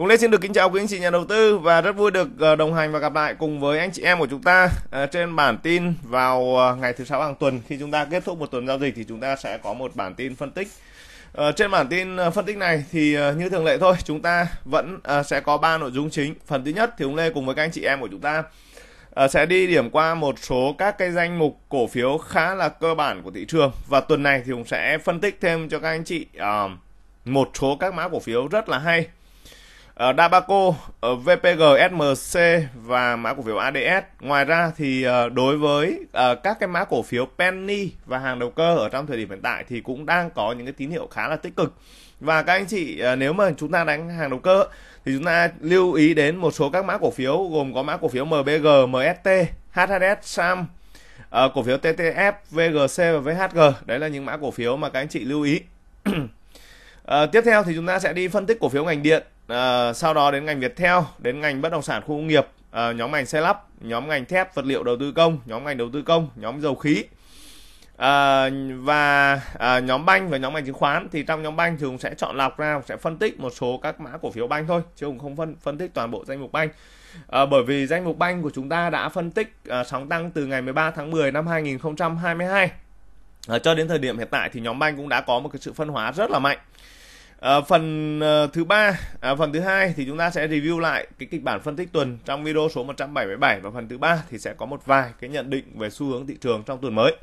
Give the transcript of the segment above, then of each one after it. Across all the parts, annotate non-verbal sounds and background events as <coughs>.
Cũng Lê xin được kính chào quý anh chị nhà đầu tư và rất vui được ờ, đồng hành và gặp lại cùng với anh chị em của chúng ta ờ, trên bản tin vào ờ, ngày thứ sáu hàng tuần khi chúng ta kết thúc một tuần giao dịch thì chúng ta sẽ có một bản tin phân tích. Trên bản tin phân tích này thì như thường lệ thôi chúng ta vẫn sẽ có ba nội dung chính. Phần thứ nhất thì ông Lê cùng với các anh chị em của chúng ta sẽ đi điểm qua một số các cái danh mục cổ phiếu khá là cơ bản của thị trường và tuần này thì cũng sẽ phân tích thêm cho các anh chị một số các mã cổ phiếu rất là hay uh, Dabaco, uh, ờ, VPG, SMC và mã cổ phiếu ADS. Ngoài ra thì ờ, đối với các cái mã cổ phiếu penny và hàng đầu cơ ở trong thời điểm hiện tại thì cũng đang có những cái tín hiệu khá là tích cực. Và các anh chị nếu mà chúng ta đánh hàng đầu cơ thì chúng ta lưu ý đến một số các mã cổ phiếu gồm có mã cổ phiếu MBG, MST, HHS, SAM, cổ phiếu TTF, VGC và VHG. Đấy là những mã cổ phiếu mà các anh chị lưu ý. uh, <clears throat> tiếp theo thì chúng ta sẽ đi phân tích cổ phiếu ngành điện à, sau đó đến ngành Viettel đến ngành bất động sản khu công nghiệp à, nhóm ngành xe lắp nhóm ngành thép vật liệu đầu tư công nhóm ngành đầu tư công nhóm dầu khí à, và à, nhóm banh và nhóm ngành chứng khoán thì trong nhóm banh thì cũng sẽ chọn lọc ra sẽ phân tích một số các mã cổ phiếu banh thôi chứ cũng không phân phân tích toàn bộ danh mục banh à, bởi vì danh mục banh của chúng ta đã phân tích à, sóng tăng từ ngày 13 tháng 10 năm 2022 à, cho đến thời điểm hiện tại thì nhóm banh cũng đã có một cái sự phân hóa rất là mạnh À, phần uh, thứ ba, à, phần thứ hai thì chúng ta sẽ review lại cái kịch bản phân tích tuần trong video số 177 và phần thứ ba thì sẽ có một vài cái nhận định về xu hướng thị trường trong tuần mới.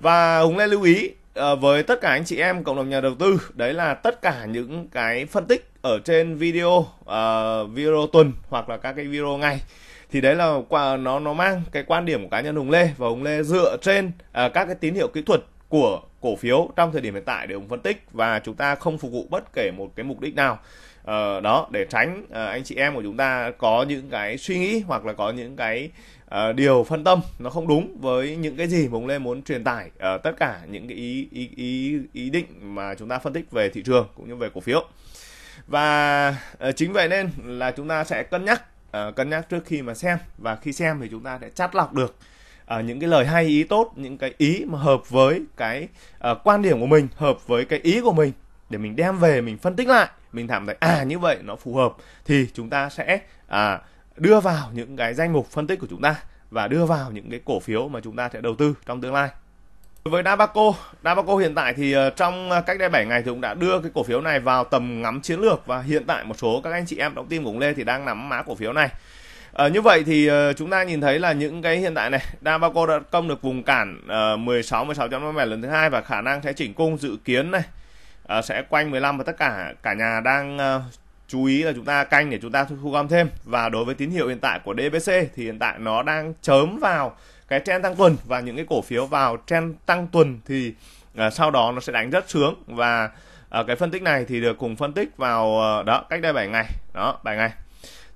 Và Hùng Lê lưu ý uh, với tất cả anh chị em cộng đồng nhà đầu tư đấy là tất cả những cái phân tích ở trên video uh, video tuần hoặc là các cái video ngày thì đấy là nó nó mang cái quan điểm của cá nhân Hùng Lê và Hùng Lê dựa trên uh, các cái tín hiệu kỹ thuật của cổ phiếu trong thời điểm hiện tại để ông phân tích và chúng ta không phục vụ bất kể một cái mục đích nào ờ, đó để tránh uh, anh chị em của chúng ta có những cái suy nghĩ hoặc là có những cái uh, điều phân tâm nó không đúng với những cái gì mà ông Lê muốn truyền tải uh, tất cả những cái ý ý ý ý định mà chúng ta phân tích về thị trường cũng như về cổ phiếu và uh, chính vậy nên là chúng ta sẽ cân nhắc uh, cân nhắc trước khi mà xem và khi xem thì chúng ta sẽ chắt lọc được Ờ, những cái lời hay ý tốt những cái ý mà hợp với cái uh, quan điểm của mình hợp với cái ý của mình để mình đem về mình phân tích lại mình cảm thấy à như vậy nó phù hợp thì chúng ta sẽ à, đưa vào những cái danh mục phân tích của chúng ta và đưa vào những cái cổ phiếu mà chúng ta sẽ đầu tư trong tương lai với Dabaco, Dabaco hiện tại thì ờ, trong cách đây 7 ngày thì cũng đã đưa cái cổ phiếu này vào tầm ngắm chiến lược và hiện tại một số các anh chị em đóng tim của Lê thì đang nắm mã cổ phiếu này. À, như vậy thì uh, chúng ta nhìn thấy là những cái hiện tại này Dabaco đã công được vùng cản uh, 16 16 5 lần thứ hai và khả năng sẽ chỉnh cung dự kiến này uh, sẽ quanh 15 và tất cả cả nhà đang uh, chú ý là chúng ta canh để chúng ta thu gom thêm và đối với tín hiệu hiện tại của DBC thì hiện tại nó đang chớm vào cái trend tăng tuần và những cái cổ phiếu vào trend tăng tuần thì uh, sau đó nó sẽ đánh rất sướng và uh, cái phân tích này thì được cùng phân tích vào đó cách đây 7 ngày đó 7 ngày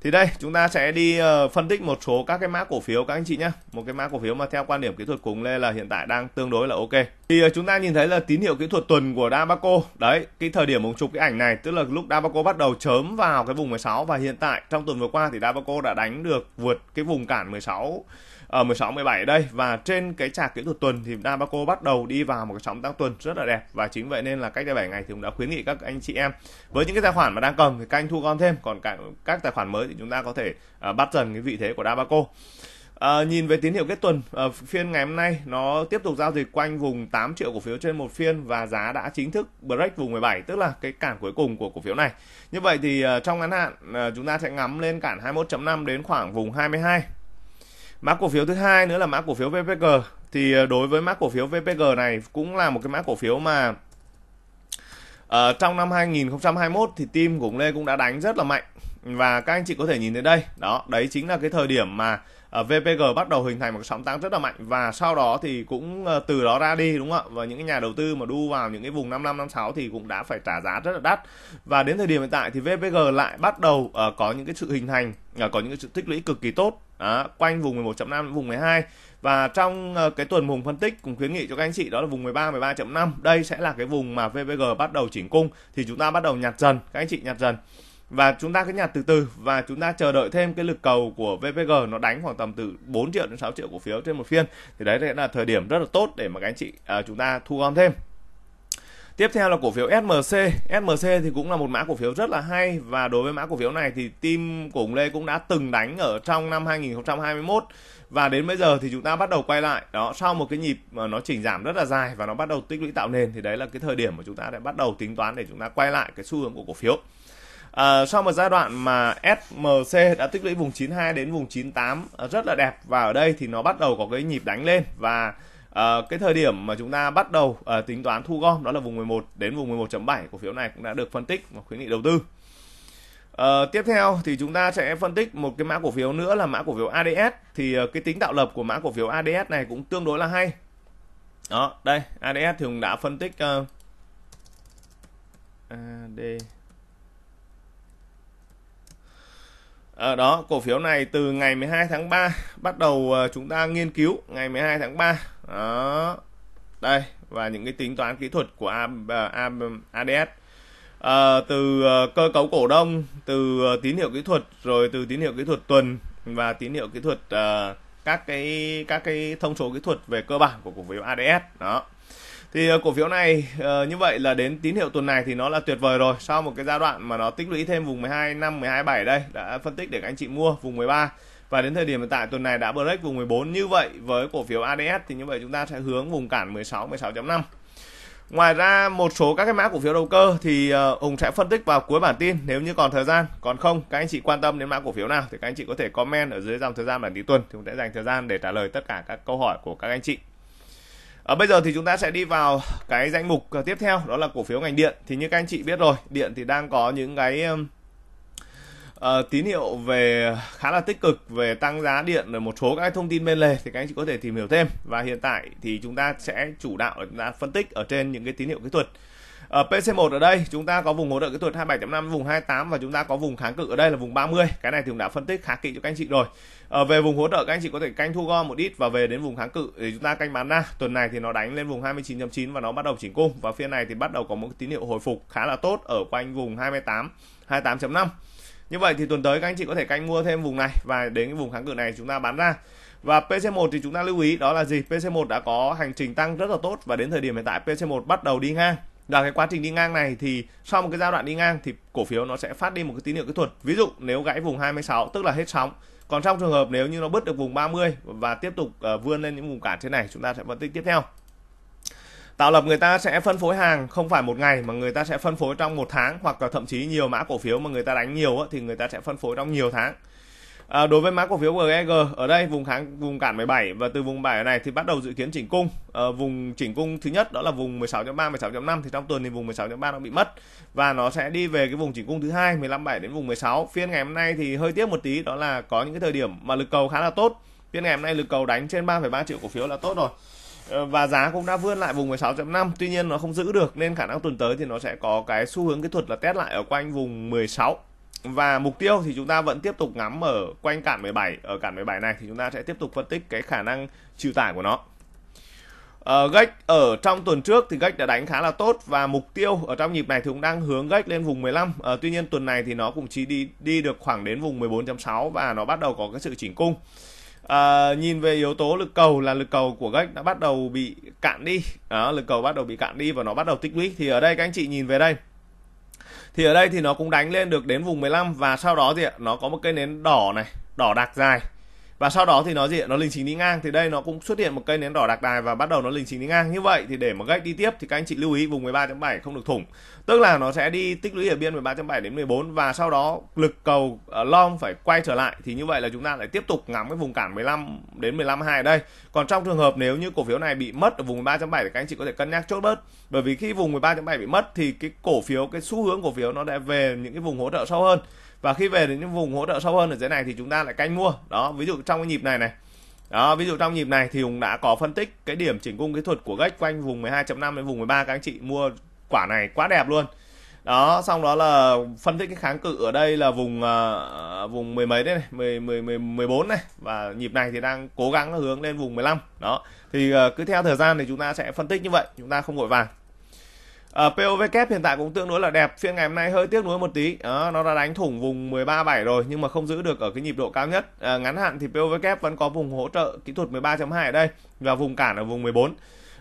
thì đây chúng ta sẽ đi uh, phân tích một số các cái mã cổ phiếu các anh chị nhé Một cái mã cổ phiếu mà theo quan điểm kỹ thuật cùng lên là hiện tại đang tương đối là ok Thì uh, chúng ta nhìn thấy là tín hiệu kỹ thuật tuần của Dabaco Đấy cái thời điểm ông chụp cái ảnh này tức là lúc Dabaco bắt đầu chớm vào cái vùng 16 Và hiện tại trong tuần vừa qua thì Dabaco đã đánh được vượt cái vùng cản 16 ở 16 17 đây và trên cái chart kỹ thuật tuần thì Dabaco bắt đầu đi vào một cái sóng tăng tuần rất là đẹp và chính vậy nên là cách đây 7 ngày thì cũng đã khuyến nghị các anh chị em với những cái tài khoản mà đang cầm thì canh thu gom thêm còn cả các tài khoản mới thì chúng ta có thể uh, bắt dần cái vị thế của Dabaco À, ờ, nhìn về tín hiệu kết tuần à, phiên ngày hôm nay nó tiếp tục giao dịch quanh vùng 8 triệu cổ phiếu trên một phiên và giá đã chính thức break vùng 17 tức là cái cản cuối cùng của cổ phiếu này. Như vậy thì à, trong ngắn hạn à, chúng ta sẽ ngắm lên cản 21.5 đến khoảng vùng 22 mã cổ phiếu thứ hai nữa là mã cổ phiếu VPG thì ờ, đối với mã cổ phiếu VPG này cũng là một cái mã cổ phiếu mà uh, trong năm 2021 thì team của Lê cũng đã đánh rất là mạnh và các anh chị có thể nhìn thấy đây đó đấy chính là cái thời điểm mà ờ, VPG bắt đầu hình thành một sóng tăng rất là mạnh và sau đó thì cũng ờ, từ đó ra đi đúng không ạ và những cái nhà đầu tư mà đu vào những cái vùng 55 56 thì cũng đã phải trả giá rất là đắt và đến thời điểm hiện tại thì VPG lại bắt đầu ờ, có những cái sự hình thành có những cái sự tích lũy cực kỳ tốt đó, quanh vùng 11.5 vùng 12 và trong cái tuần vùng phân tích cũng khuyến nghị cho các anh chị đó là vùng 13 13.5 đây sẽ là cái vùng mà VPG bắt đầu chỉnh cung thì chúng ta bắt đầu nhặt dần các anh chị nhặt dần và chúng ta cứ nhặt từ từ và chúng ta chờ đợi thêm cái lực cầu của VPG nó đánh khoảng tầm từ 4 triệu đến 6 triệu cổ phiếu trên một phiên thì đấy sẽ là thời điểm rất là tốt để mà các anh chị à, chúng ta thu gom thêm Tiếp theo là cổ phiếu SMC. SMC thì cũng là một mã cổ phiếu rất là hay và đối với mã cổ phiếu này thì team của ông Lê cũng đã từng đánh ở trong năm 2021 và đến bây giờ thì chúng ta bắt đầu quay lại. Đó, sau một cái nhịp mà nó chỉnh giảm rất là dài và nó bắt đầu tích lũy tạo nền thì đấy là cái thời điểm mà chúng ta đã bắt đầu tính toán để chúng ta quay lại cái xu hướng của cổ phiếu. À, sau một giai đoạn mà SMC đã tích lũy vùng 92 đến vùng 98 à, rất là đẹp và ở đây thì nó bắt đầu có cái nhịp đánh lên và À, cái thời điểm mà chúng ta bắt đầu à, tính toán thu gom đó là vùng 11 đến vùng 11.7 cổ phiếu này cũng đã được phân tích và khuyến nghị đầu tư. À, tiếp theo thì chúng ta sẽ phân tích một cái mã cổ phiếu nữa là mã cổ phiếu ADS thì à, cái tính tạo lập của mã cổ phiếu ADS này cũng tương đối là hay. Đó, đây, ADS thì cũng đã phân tích uh, ờ, ADS À, đó cổ phiếu này từ ngày 12 tháng 3 bắt đầu ờ, chúng ta nghiên cứu ngày 12 tháng 3 đó đây và những cái tính toán kỹ thuật của ADS ờ, à, từ cơ cấu cổ đông từ tín hiệu kỹ thuật rồi từ tín hiệu kỹ thuật tuần và tín hiệu kỹ thuật uh, các cái các cái thông số kỹ thuật về cơ bản của cổ phiếu ADS đó thì ờ, cổ phiếu này ờ, như vậy là đến tín hiệu tuần này thì nó là tuyệt vời rồi sau một cái giai đoạn mà nó tích lũy thêm vùng 12 năm 12 7 đây đã phân tích để các anh chị mua vùng 13 và đến thời điểm hiện tại tuần này đã break vùng 14 như vậy với cổ phiếu ADS thì như vậy chúng ta sẽ hướng vùng cản 16 16.5 Ngoài ra một số các cái mã cổ phiếu đầu cơ thì ờ, Hùng sẽ phân tích vào cuối bản tin nếu như còn thời gian. Còn không, các anh chị quan tâm đến mã cổ phiếu nào thì các anh chị có thể comment ở dưới dòng thời gian bản tin tuần thì Hùng sẽ dành thời gian để trả lời tất cả các câu hỏi của các anh chị. À, bây giờ thì chúng ta sẽ đi vào cái danh mục ờ, tiếp theo đó là cổ phiếu ngành điện. Thì như các anh chị biết rồi, điện thì đang có những cái uh, tín hiệu về khá là tích cực về tăng giá điện rồi một số các thông tin bên lề thì các anh chị có thể tìm hiểu thêm. Và hiện tại thì chúng ta sẽ chủ đạo chúng phân tích ở trên những cái tín hiệu kỹ thuật ở ờ, PC1 ở đây chúng ta có vùng hỗ trợ kỹ thuật 27.5 vùng 28 và chúng ta có vùng kháng cự ở đây là vùng 30 cái này thì cũng đã phân tích khá kỹ cho các anh chị rồi ở ờ, về vùng hỗ trợ các anh chị có thể canh thu gom một ít và về đến vùng kháng cự để chúng ta canh bán ra tuần này thì nó đánh lên vùng 29.9 và nó bắt đầu chỉnh cung và phiên này thì bắt đầu có một tín hiệu hồi phục khá là tốt ở quanh vùng 28 28.5 như vậy thì tuần tới các anh chị có thể canh mua thêm vùng này và đến cái vùng kháng cự này chúng ta bán ra và PC1 thì chúng ta lưu ý đó là gì? PC1 đã có hành trình tăng rất là tốt và đến thời điểm hiện tại PC1 bắt đầu đi ngang là cái quá trình đi ngang này thì sau một cái giai đoạn đi ngang thì cổ phiếu nó sẽ phát đi một cái tín hiệu kỹ thuật ví dụ nếu gãy vùng 26 tức là hết sóng còn trong trường hợp nếu như nó bứt được vùng 30 và tiếp tục uh, vươn lên những vùng cản thế này chúng ta sẽ phân tích tiếp theo tạo lập người ta sẽ phân phối hàng không phải một ngày mà người ta sẽ phân phối trong một tháng hoặc là thậm chí nhiều mã cổ phiếu mà người ta đánh nhiều thì người ta sẽ phân phối trong nhiều tháng À, đối với mã cổ phiếu GEG ở đây vùng kháng vùng cản 17 và từ vùng 7 này thì bắt đầu dự kiến chỉnh cung. À, vùng chỉnh cung thứ nhất đó là vùng 16.3 16.5 thì trong tuần thì vùng 16.3 nó bị mất và nó sẽ đi về cái vùng chỉnh cung thứ hai 15.7 đến vùng 16. Phiên ngày hôm nay thì hơi tiếc một tí đó là có những cái thời điểm mà lực cầu khá là tốt. Phiên ngày hôm nay lực cầu đánh trên 3,3 triệu cổ phiếu là tốt rồi ờ, và giá cũng đã vươn lại vùng 16.5 tuy nhiên nó không giữ được nên khả năng tuần tới thì nó sẽ có cái xu hướng kỹ thuật là test lại ở quanh vùng 16 và mục tiêu thì chúng ta vẫn tiếp tục ngắm ở quanh cản 17 ở cản 17 này thì chúng ta sẽ tiếp tục phân tích cái khả năng chịu tải của nó Uh, ờ, gách ở trong tuần trước thì gách đã đánh khá là tốt và mục tiêu ở trong nhịp này thì cũng đang hướng gách lên vùng 15. Uh, ờ, tuy nhiên tuần này thì nó cũng chỉ đi đi được khoảng đến vùng 14.6 và nó bắt đầu có cái sự chỉnh cung. Uh, nhìn về yếu tố lực cầu là lực cầu của gách đã bắt đầu bị cạn đi. Đó, lực cầu bắt đầu bị cạn đi và nó bắt đầu tích lũy. Thì ở đây các anh chị nhìn về đây thì ở đây thì nó cũng đánh lên được đến vùng 15 và sau đó thì nó có một cây nến đỏ này đỏ đặc dài và sau đó thì nó gì nó linh chính đi ngang thì đây nó cũng xuất hiện một cây nến đỏ đặc đài và bắt đầu nó linh chính đi ngang như vậy thì để mà gách đi tiếp thì các anh chị lưu ý vùng 13.7 không được thủng tức là nó sẽ đi tích lũy ở biên 13.7 đến 14 và sau đó lực cầu ờ, long phải quay trở lại thì như vậy là chúng ta lại tiếp tục ngắm cái vùng cản 15 đến 15 2 ở đây còn trong trường hợp nếu như cổ phiếu này bị mất ở vùng 13.7 thì các anh chị có thể cân nhắc chốt bớt bởi vì khi vùng 13.7 bị mất thì cái cổ phiếu cái xu hướng cổ phiếu nó đã về những cái vùng hỗ trợ sâu hơn và khi về đến những vùng hỗ trợ sâu hơn ở dưới này thì chúng ta lại canh mua đó ví dụ trong cái nhịp này này đó, ví dụ trong nhịp này thì Hùng đã có phân tích cái điểm chỉnh cung kỹ thuật của gách quanh vùng 12.5 đến vùng 13 các anh chị mua quả này quá đẹp luôn. Đó, xong đó là phân tích cái kháng cự ở đây là vùng uh, vùng mười mấy đấy này, mười mười mười mười bốn này và nhịp này thì đang cố gắng hướng lên vùng 15. Đó. Thì uh, cứ theo thời gian thì chúng ta sẽ phân tích như vậy, chúng ta không vội vàng. À, ờ, POVK hiện tại cũng tương đối là đẹp, phiên ngày hôm nay hơi tiếc nuối một tí. À, nó đã đánh thủng vùng 13.7 rồi nhưng mà không giữ được ở cái nhịp độ cao nhất. À, ngắn hạn thì POVK vẫn có vùng hỗ trợ kỹ thuật 13.2 ở đây và vùng cản ở vùng 14. À,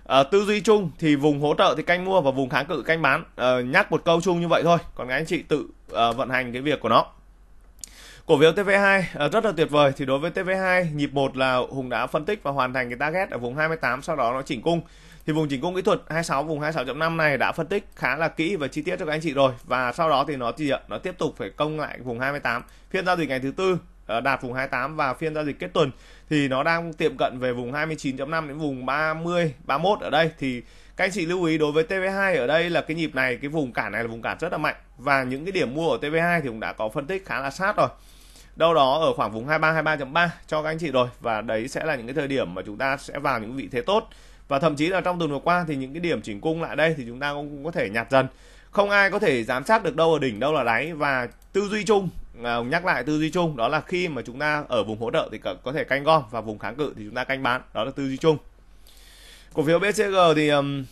ờ, tư duy chung thì vùng hỗ trợ thì canh mua và vùng kháng cự canh bán. À, nhắc một câu chung như vậy thôi, còn các anh chị tự à, vận hành cái việc của nó. Cổ phiếu TV2 rất là tuyệt vời thì đối với TV2 nhịp 1 là Hùng đã phân tích và hoàn thành cái target ở vùng 28 sau đó nó chỉnh cung thì vùng chỉnh cung kỹ thuật 26 vùng 26.5 này đã phân tích khá là kỹ và chi tiết cho các anh chị rồi và sau đó thì nó gì ạ à, nó tiếp tục phải công lại vùng 28 phiên giao dịch ngày thứ tư ờ, đạt vùng 28 và phiên giao dịch kết tuần thì nó đang tiệm cận về vùng 29.5 đến vùng 30 31 ở đây thì các anh chị lưu ý đối với TV2 ở đây là cái nhịp này cái vùng cản này là vùng cản rất là mạnh và những cái điểm mua ở TV2 thì cũng đã có phân tích khá là sát rồi đâu đó ở khoảng vùng 23 23.3 cho các anh chị rồi và đấy sẽ là những cái thời điểm mà chúng ta sẽ vào những vị thế tốt và thậm chí là trong tuần vừa qua thì những cái điểm chỉnh cung lại đây thì chúng ta cũng, có thể nhạt dần không ai có thể giám sát được đâu ở đỉnh đâu là đáy và tư duy chung à, nhắc lại tư duy chung đó là khi mà chúng ta ở vùng hỗ trợ thì có thể canh gom và vùng kháng cự thì chúng ta canh bán đó là tư duy chung cổ phiếu BCG thì um,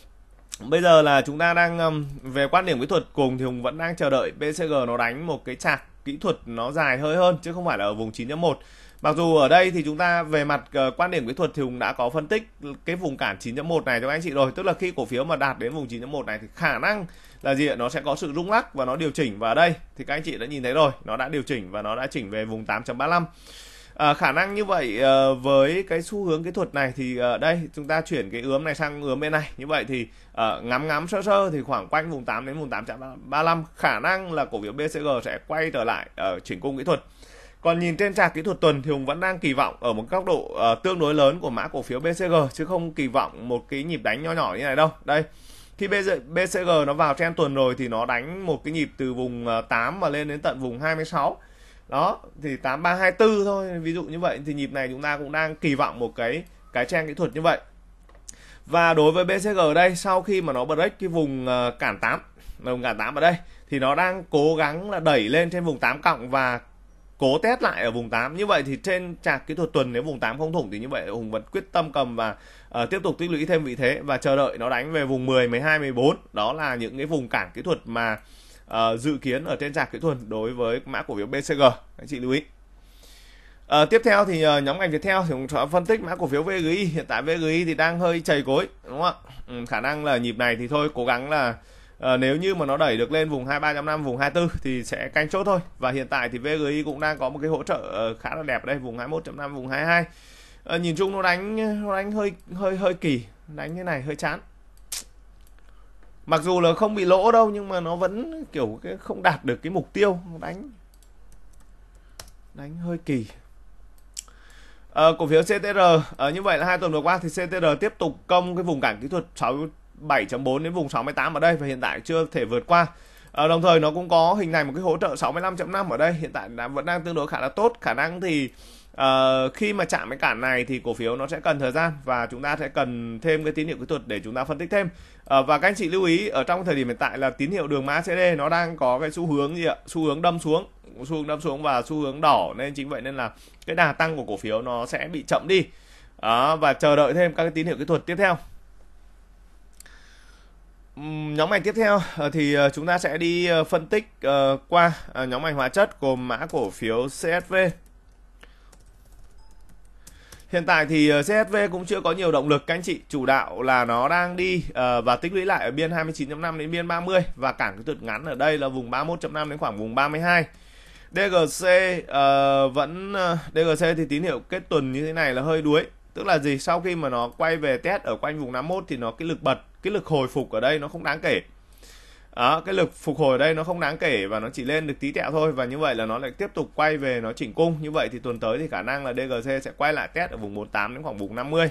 bây giờ là chúng ta đang um, về quan điểm kỹ thuật cùng thì hùng vẫn đang chờ đợi BCG nó đánh một cái chạc kỹ thuật nó dài hơi hơn chứ không phải là ở vùng 9.1 Mặc dù ở đây thì chúng ta về mặt ờ, quan điểm kỹ thuật thì Hùng đã có phân tích cái vùng cản 9.1 này cho các anh chị rồi. Tức là khi cổ phiếu mà đạt đến vùng 9.1 này thì khả năng là gì ạ Nó sẽ có sự rung lắc và nó điều chỉnh và ở đây thì các anh chị đã nhìn thấy rồi, nó đã điều chỉnh và nó đã chỉnh về vùng 8.35. À, ờ, khả năng như vậy à, với cái xu hướng kỹ thuật này thì à, đây chúng ta chuyển cái ướm này sang ướm bên này như vậy thì à, ngắm ngắm sơ sơ thì khoảng quanh vùng 8 đến vùng 835 khả năng là cổ phiếu BCG sẽ quay trở lại ở à, chỉnh cung kỹ thuật còn nhìn trên trạc kỹ thuật tuần thì Hùng vẫn đang kỳ vọng ở một góc độ uh, tương đối lớn của mã cổ phiếu BCG chứ không kỳ vọng một cái nhịp đánh nho nhỏ như này đâu. Đây. Khi BCG nó vào trên tuần rồi thì nó đánh một cái nhịp từ vùng 8 ờ, mà lên đến tận vùng 26. Đó, thì 8324 thôi, ví dụ như vậy thì nhịp này chúng ta cũng đang kỳ vọng một cái cái trend kỹ thuật như vậy. Và đối với BCG đây sau khi mà nó break cái vùng ờ, cản 8, vùng cản 8 ở đây thì nó đang cố gắng là đẩy lên trên vùng 8 cộng và cố test lại ở vùng 8 như vậy thì trên trạc kỹ thuật tuần nếu vùng 8 không thủng thì như vậy Hùng vẫn quyết tâm cầm và uh, tiếp tục tích lũy thêm vị thế và chờ đợi nó đánh về vùng 10, 12, 14 đó là những cái vùng cản kỹ thuật mà uh, dự kiến ở trên trạc kỹ thuật đối với mã cổ phiếu BCG anh chị lưu ý À, tiếp theo thì uh, nhóm ngành Viettel thì cũng sẽ phân tích mã cổ phiếu VGI hiện tại VGI thì đang hơi chảy cối đúng không ạ ừ, khả năng là nhịp này thì thôi cố gắng là à, nếu như mà nó đẩy được lên vùng 23.5 vùng 24 thì sẽ canh chốt thôi và hiện tại thì VGI cũng đang có một cái hỗ trợ ờ, khá là đẹp đây vùng 21.5 vùng 22 à, ờ, nhìn chung nó đánh nó đánh hơi hơi hơi kỳ đánh như này hơi chán mặc dù là không bị lỗ đâu nhưng mà nó vẫn kiểu cái không đạt được cái mục tiêu đánh đánh hơi kỳ à, cổ phiếu CTR à, như vậy là hai tuần vừa qua thì CTR tiếp tục công cái vùng cản kỹ thuật 6 7.4 đến vùng 68 ở đây và hiện tại chưa thể vượt qua à, đồng thời nó cũng có hình thành một cái hỗ trợ 65.5 ở đây hiện tại đã vẫn đang tương đối khá là tốt khả năng thì Uh, khi mà chạm cái cản này thì cổ phiếu nó sẽ cần thời gian và chúng ta sẽ cần thêm cái tín hiệu kỹ thuật để chúng ta phân tích thêm uh, và các anh chị lưu ý ở trong thời điểm hiện tại là tín hiệu đường mã CD nó đang có cái xu hướng gì ạ xu hướng đâm xuống xu hướng đâm xuống và xu hướng đỏ nên chính vậy nên là cái đà tăng của cổ phiếu nó sẽ bị chậm đi uh, và chờ đợi thêm các cái tín hiệu kỹ thuật tiếp theo nhóm ngành tiếp theo ờ, thì ờ, chúng ta sẽ đi ờ, phân tích qua nhóm ngành hóa chất gồm mã cổ phiếu CSV. Hiện tại thì CSV cũng chưa có nhiều động lực các anh chị, chủ đạo là nó đang đi và tích lũy lại ở biên 29.5 đến biên 30 và cản cái tuột ngắn ở đây là vùng 31.5 đến khoảng vùng 32. DGC vẫn DGC thì tín hiệu kết tuần như thế này là hơi đuối, tức là gì? Sau khi mà nó quay về test ở quanh vùng 51 thì nó cái lực bật cái lực hồi phục ở đây nó không đáng kể đó, cái lực phục hồi ở đây nó không đáng kể và nó chỉ lên được tí tẹo thôi và như vậy là nó lại tiếp tục quay về nó chỉnh cung như vậy thì tuần tới thì khả năng là DGC sẽ quay lại test ở vùng 48 đến khoảng vùng 50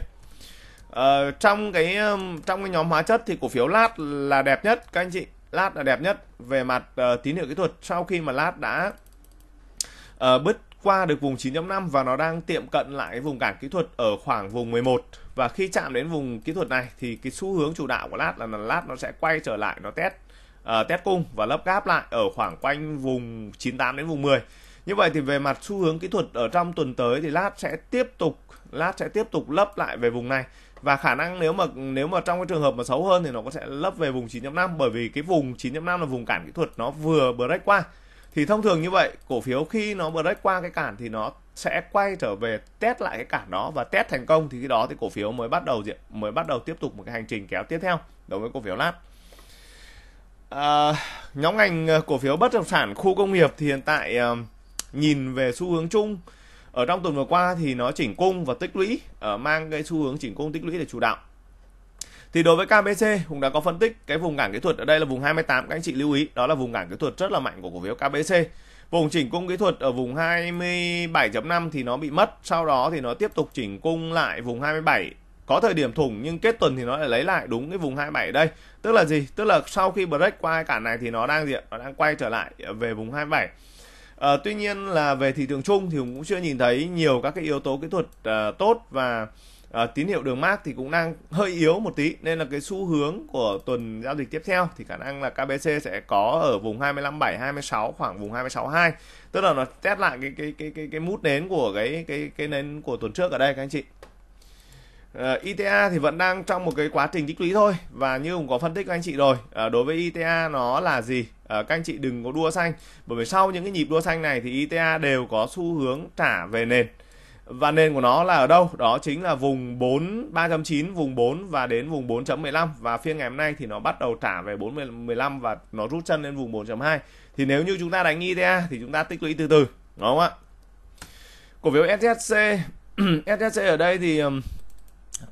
ờ, trong cái trong cái nhóm hóa chất thì cổ phiếu lát là đẹp nhất các anh chị lát là đẹp nhất về mặt uh, tín hiệu kỹ thuật sau khi mà lát đã uh, bứt qua được vùng 9.5 và nó đang tiệm cận lại vùng cản kỹ thuật ở khoảng vùng 11 và khi chạm đến vùng kỹ thuật này thì cái xu hướng chủ đạo của lát là, lát nó sẽ quay trở lại nó test uh, test cung và lấp gáp lại ở khoảng quanh vùng 98 đến vùng 10 như vậy thì về mặt xu hướng kỹ thuật ở trong tuần tới thì lát sẽ tiếp tục lát sẽ tiếp tục lấp lại về vùng này và khả năng nếu mà nếu mà trong cái trường hợp mà xấu hơn thì nó có sẽ lấp về vùng 9.5 bởi vì cái vùng 9.5 là vùng cản kỹ thuật nó vừa break qua thì thông thường như vậy cổ phiếu khi nó break qua cái cản thì nó sẽ quay trở về test lại cái cản đó và test thành công thì khi đó thì cổ phiếu mới bắt đầu mới bắt đầu tiếp tục một cái hành trình kéo tiếp theo đối với cổ phiếu lát à, nhóm ngành à, cổ phiếu bất động sản khu công nghiệp thì hiện tại à, nhìn về xu hướng chung ở trong tuần vừa qua thì nó chỉnh cung và tích lũy uh, mang cái xu hướng chỉnh cung tích lũy để chủ đạo thì đối với KBC, Hùng đã có phân tích cái vùng cản kỹ thuật ở đây là vùng 28 các anh chị lưu ý, đó là vùng cản kỹ thuật rất là mạnh của cổ phiếu KBC. Vùng chỉnh cung kỹ thuật ở vùng 27.5 thì nó bị mất, sau đó thì nó tiếp tục chỉnh cung lại vùng 27 có thời điểm thủng nhưng kết tuần thì nó lại lấy lại đúng cái vùng 27 đây. Tức là gì? Tức là sau khi break qua cản này thì nó đang gì Nó đang quay trở lại về vùng 27. À, ờ, tuy nhiên là về thị trường chung thì cũng chưa nhìn thấy nhiều các cái yếu tố kỹ thuật à, tốt và à, tín hiệu đường mát thì cũng đang hơi yếu một tí nên là cái xu hướng của tuần giao dịch tiếp theo thì khả năng là KBC sẽ có ở vùng 257 26 khoảng vùng 262 tức là nó test lại cái cái cái cái cái mút nến của cái cái cái nến của tuần trước ở đây các anh chị Uh, ờ, ITA thì vẫn đang trong một cái quá trình tích lũy thôi và như cũng có phân tích các anh chị rồi uh, đối với ITA nó là gì uh, các anh chị đừng có đua xanh bởi vì sau những cái nhịp đua xanh này thì ITA đều có xu hướng trả về nền và nền của nó là ở đâu đó chính là vùng 4 309 vùng 4 và đến vùng 4.15 và phiên ngày hôm nay thì nó bắt đầu trả về 415 và nó rút chân lên vùng 4.2 thì nếu như chúng ta đánh ITA thì chúng ta tích lũy từ từ đúng không ạ cổ phiếu SSC SSC <clears throat> ở đây thì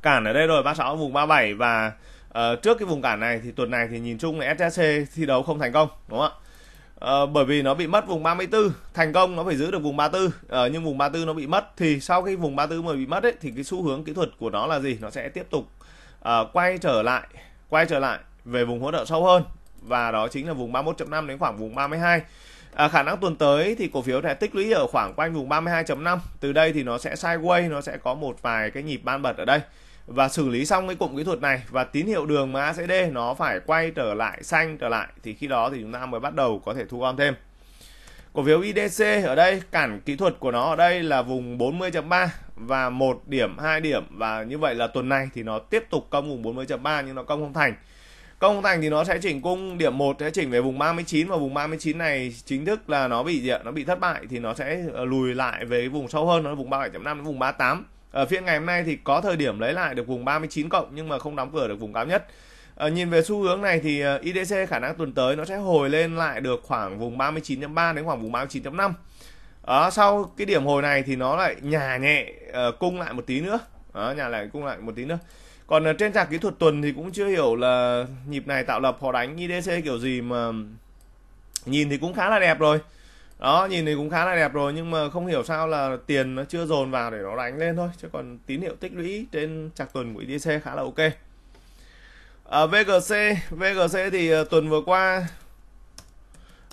cản ở đây rồi 36 vùng 37 và uh, trước cái vùng cản này thì tuần này thì nhìn chung là SSC thi đấu không thành công đúng không ạ Ờ, bởi vì nó bị mất vùng 34 thành công nó phải giữ được vùng 34 à, ờ, nhưng vùng 34 nó bị mất thì sau khi vùng 34 mà bị mất ấy, thì cái xu hướng kỹ thuật của nó là gì nó sẽ tiếp tục à, quay trở lại quay trở lại về vùng hỗ trợ sâu hơn và đó chính là vùng 31.5 đến khoảng vùng 32 à, khả năng tuần tới thì cổ phiếu sẽ tích lũy ở khoảng quanh vùng 32.5 từ đây thì nó sẽ sideways nó sẽ có một vài cái nhịp ban bật ở đây và xử lý xong cái cụm kỹ thuật này và tín hiệu đường mà ACD nó phải quay trở lại xanh trở lại thì khi đó thì chúng ta mới bắt đầu có thể thu gom thêm cổ phiếu IDC ở đây cản kỹ thuật của nó ở đây là vùng 40.3 và một điểm hai điểm và như vậy là tuần này thì nó tiếp tục công vùng 40.3 nhưng nó công không thành công không thành thì nó sẽ chỉnh cung điểm 1 sẽ chỉnh về vùng 39 và vùng 39 này chính thức là nó bị gì ạ nó bị thất bại thì nó sẽ ờ, lùi lại về vùng sâu hơn nó vùng 37.5 đến vùng 38 ở ờ, phiên ngày hôm nay thì có thời điểm lấy lại được vùng 39 cộng nhưng mà không đóng cửa được vùng cao nhất À, nhìn về xu hướng này thì ờ, IDC khả năng tuần tới nó sẽ hồi lên lại được khoảng vùng 39.3 đến khoảng vùng 39.5 à, sau cái điểm hồi này thì nó lại nhà nhẹ uh, cung lại một tí nữa à, nhà lại cung lại một tí nữa còn uh, trên trạc kỹ thuật tuần thì cũng chưa hiểu là nhịp này tạo lập họ đánh IDC kiểu gì mà nhìn thì cũng khá là đẹp rồi đó nhìn thì cũng khá là đẹp rồi nhưng mà không hiểu sao là tiền nó chưa dồn vào để nó đánh lên thôi chứ còn tín hiệu tích lũy trên chạc tuần của IDC khá là ok à, VGC VGC thì à, tuần vừa qua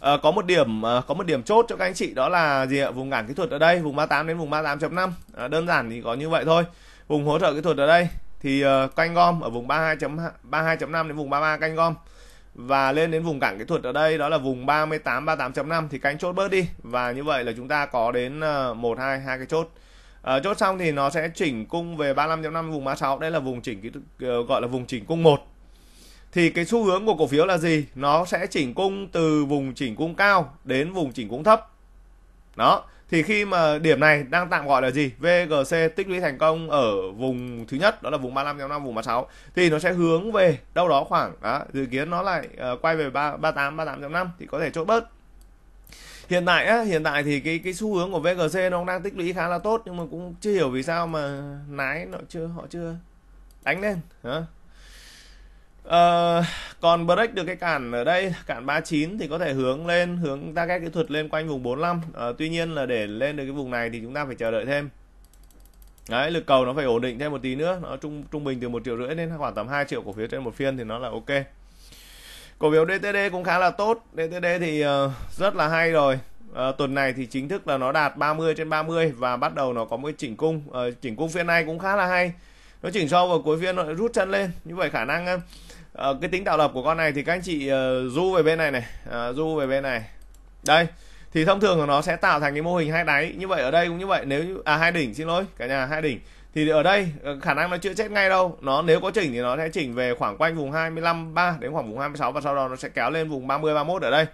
à, có một điểm à, có một điểm chốt cho các anh chị đó là gì ạ vùng cản kỹ thuật ở đây vùng 38 đến vùng 38.5 à, đơn giản thì có như vậy thôi vùng hỗ trợ kỹ thuật ở đây thì uh, à, canh gom ở vùng 32.32.5 đến vùng 33 canh gom và lên đến vùng cản kỹ thuật ở đây đó là vùng 38 38.5 thì cánh chốt bớt đi và như vậy là chúng ta có đến ờ, một hai hai cái chốt à, chốt xong thì nó sẽ chỉnh cung về 35.5 vùng 36 đây là vùng chỉnh kỹ ờ, gọi là vùng chỉnh cung 1 thì cái xu hướng của cổ phiếu là gì nó sẽ chỉnh cung từ vùng chỉnh cung cao đến vùng chỉnh cung thấp đó thì khi mà điểm này đang tạm gọi là gì VGC tích lũy thành công ở vùng thứ nhất đó là vùng 35.5 vùng 36 thì nó sẽ hướng về đâu đó khoảng đó, dự kiến nó lại uh, quay về 3, 38 38.5 thì có thể chốt bớt hiện tại á, hiện tại thì cái cái xu hướng của VGC nó đang tích lũy khá là tốt nhưng mà cũng chưa hiểu vì sao mà nái nó chưa họ chưa đánh lên đó. Ờ, còn break được cái cản ở đây cản 39 thì có thể hướng lên hướng ta các kỹ thuật lên quanh vùng 45 uh, ờ, tuy nhiên là để lên được cái vùng này thì chúng ta phải chờ đợi thêm đấy lực cầu nó phải ổn định thêm một tí nữa nó trung trung bình từ một triệu rưỡi đến khoảng tầm 2 triệu cổ phiếu trên một phiên thì nó là ok cổ phiếu DTD cũng khá là tốt DTD thì uh, rất là hay rồi À, tuần này thì chính thức là nó đạt 30 trên 30 và bắt đầu nó có một cái chỉnh cung à, chỉnh cung phiên này cũng khá là hay nó chỉnh sâu vào cuối phiên nó rút chân lên như vậy khả năng uh, cái tính tạo lập của con này thì các anh chị uh, du về bên này này uh, du về bên này đây thì thông thường của nó sẽ tạo thành cái mô hình hai đáy như vậy ở đây cũng như vậy nếu à hai đỉnh xin lỗi cả nhà hai đỉnh thì ở đây khả năng nó chưa chết ngay đâu nó nếu có chỉnh thì nó sẽ chỉnh về khoảng quanh vùng 25 3 đến khoảng vùng 26 và sau đó nó sẽ kéo lên vùng 30 31 ở đây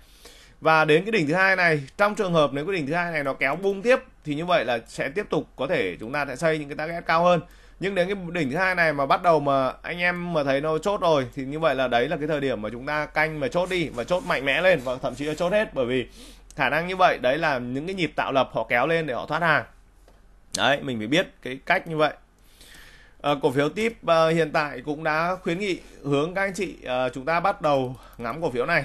và đến cái đỉnh thứ hai này trong trường hợp nếu cái đỉnh thứ hai này nó kéo bung tiếp thì như vậy là sẽ tiếp tục có thể chúng ta sẽ xây những cái target cao hơn nhưng đến cái đỉnh thứ hai này mà bắt đầu mà anh em mà thấy nó chốt rồi thì như vậy là đấy là cái thời điểm mà chúng ta canh và chốt đi và chốt mạnh mẽ lên và thậm chí là chốt hết bởi vì khả năng như vậy đấy là những cái nhịp tạo lập họ kéo lên để họ thoát hàng đấy mình phải biết cái cách như vậy à, cổ phiếu tip à, hiện tại cũng đã khuyến nghị hướng các anh chị à, chúng ta bắt đầu ngắm cổ phiếu này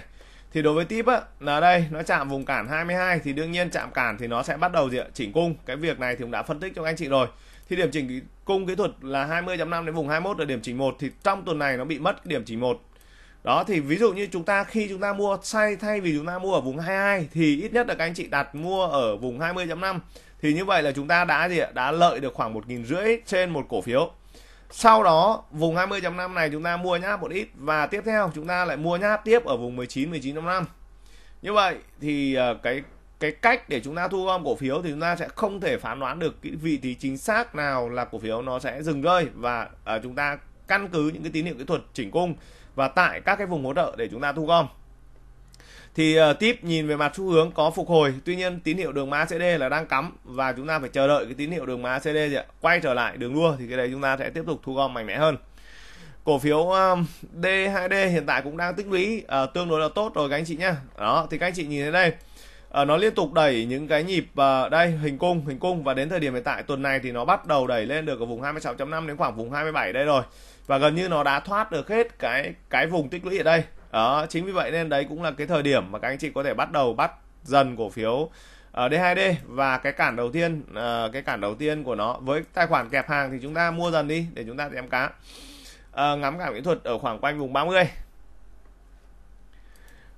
thì đối với tip á là đây nó chạm vùng cản 22 thì đương nhiên chạm cản thì nó sẽ bắt đầu gì ạ chỉnh cung cái việc này thì cũng đã phân tích cho các anh chị rồi thì điểm chỉnh cung kỹ thuật là 20.5 đến vùng 21 là điểm chỉnh 1 thì trong tuần này nó bị mất điểm chỉnh 1 đó thì ví dụ như chúng ta khi chúng ta mua sai thay vì chúng ta mua ở vùng 22 thì ít nhất là các anh chị đặt mua ở vùng 20.5 thì như vậy là chúng ta đã gì ạ đã lợi được khoảng một nghìn rưỡi trên một cổ phiếu sau đó vùng 20.5 này chúng ta mua nháp một ít và tiếp theo chúng ta lại mua nháp tiếp ở vùng 19 19.5 như vậy thì ờ, cái cái cách để chúng ta thu gom cổ phiếu thì chúng ta sẽ không thể phán đoán được cái vị trí chính xác nào là cổ phiếu nó sẽ dừng rơi và uh, chúng ta căn cứ những cái tín hiệu kỹ thuật chỉnh cung và tại các cái vùng hỗ trợ để chúng ta thu gom thì uh, tiếp nhìn về mặt xu hướng có phục hồi tuy nhiên tín hiệu đường mã CD là đang cắm và chúng ta phải chờ đợi cái tín hiệu đường mã CD gì ạ quay trở lại đường đua thì cái đấy chúng ta sẽ tiếp tục thu gom mạnh mẽ hơn cổ phiếu um, à, D2D hiện tại cũng đang tích lũy uh, tương đối là tốt rồi các anh chị nhé đó thì các anh chị nhìn thấy đây à, nó liên tục đẩy những cái nhịp à, đây hình cung hình cung và đến thời điểm hiện tại tuần này thì nó bắt đầu đẩy lên được ở vùng 26.5 đến khoảng vùng 27 đây rồi và gần như nó đã thoát được hết cái cái vùng tích lũy ở đây đó chính vì vậy nên đấy cũng là cái thời điểm mà các anh chị có thể bắt đầu bắt dần cổ phiếu ở ờ, D2D và cái cản đầu tiên cái cản đầu tiên của nó với tài khoản kẹp hàng thì chúng ta mua dần đi để chúng ta xem cá ngắm cả kỹ thuật ở khoảng quanh vùng 30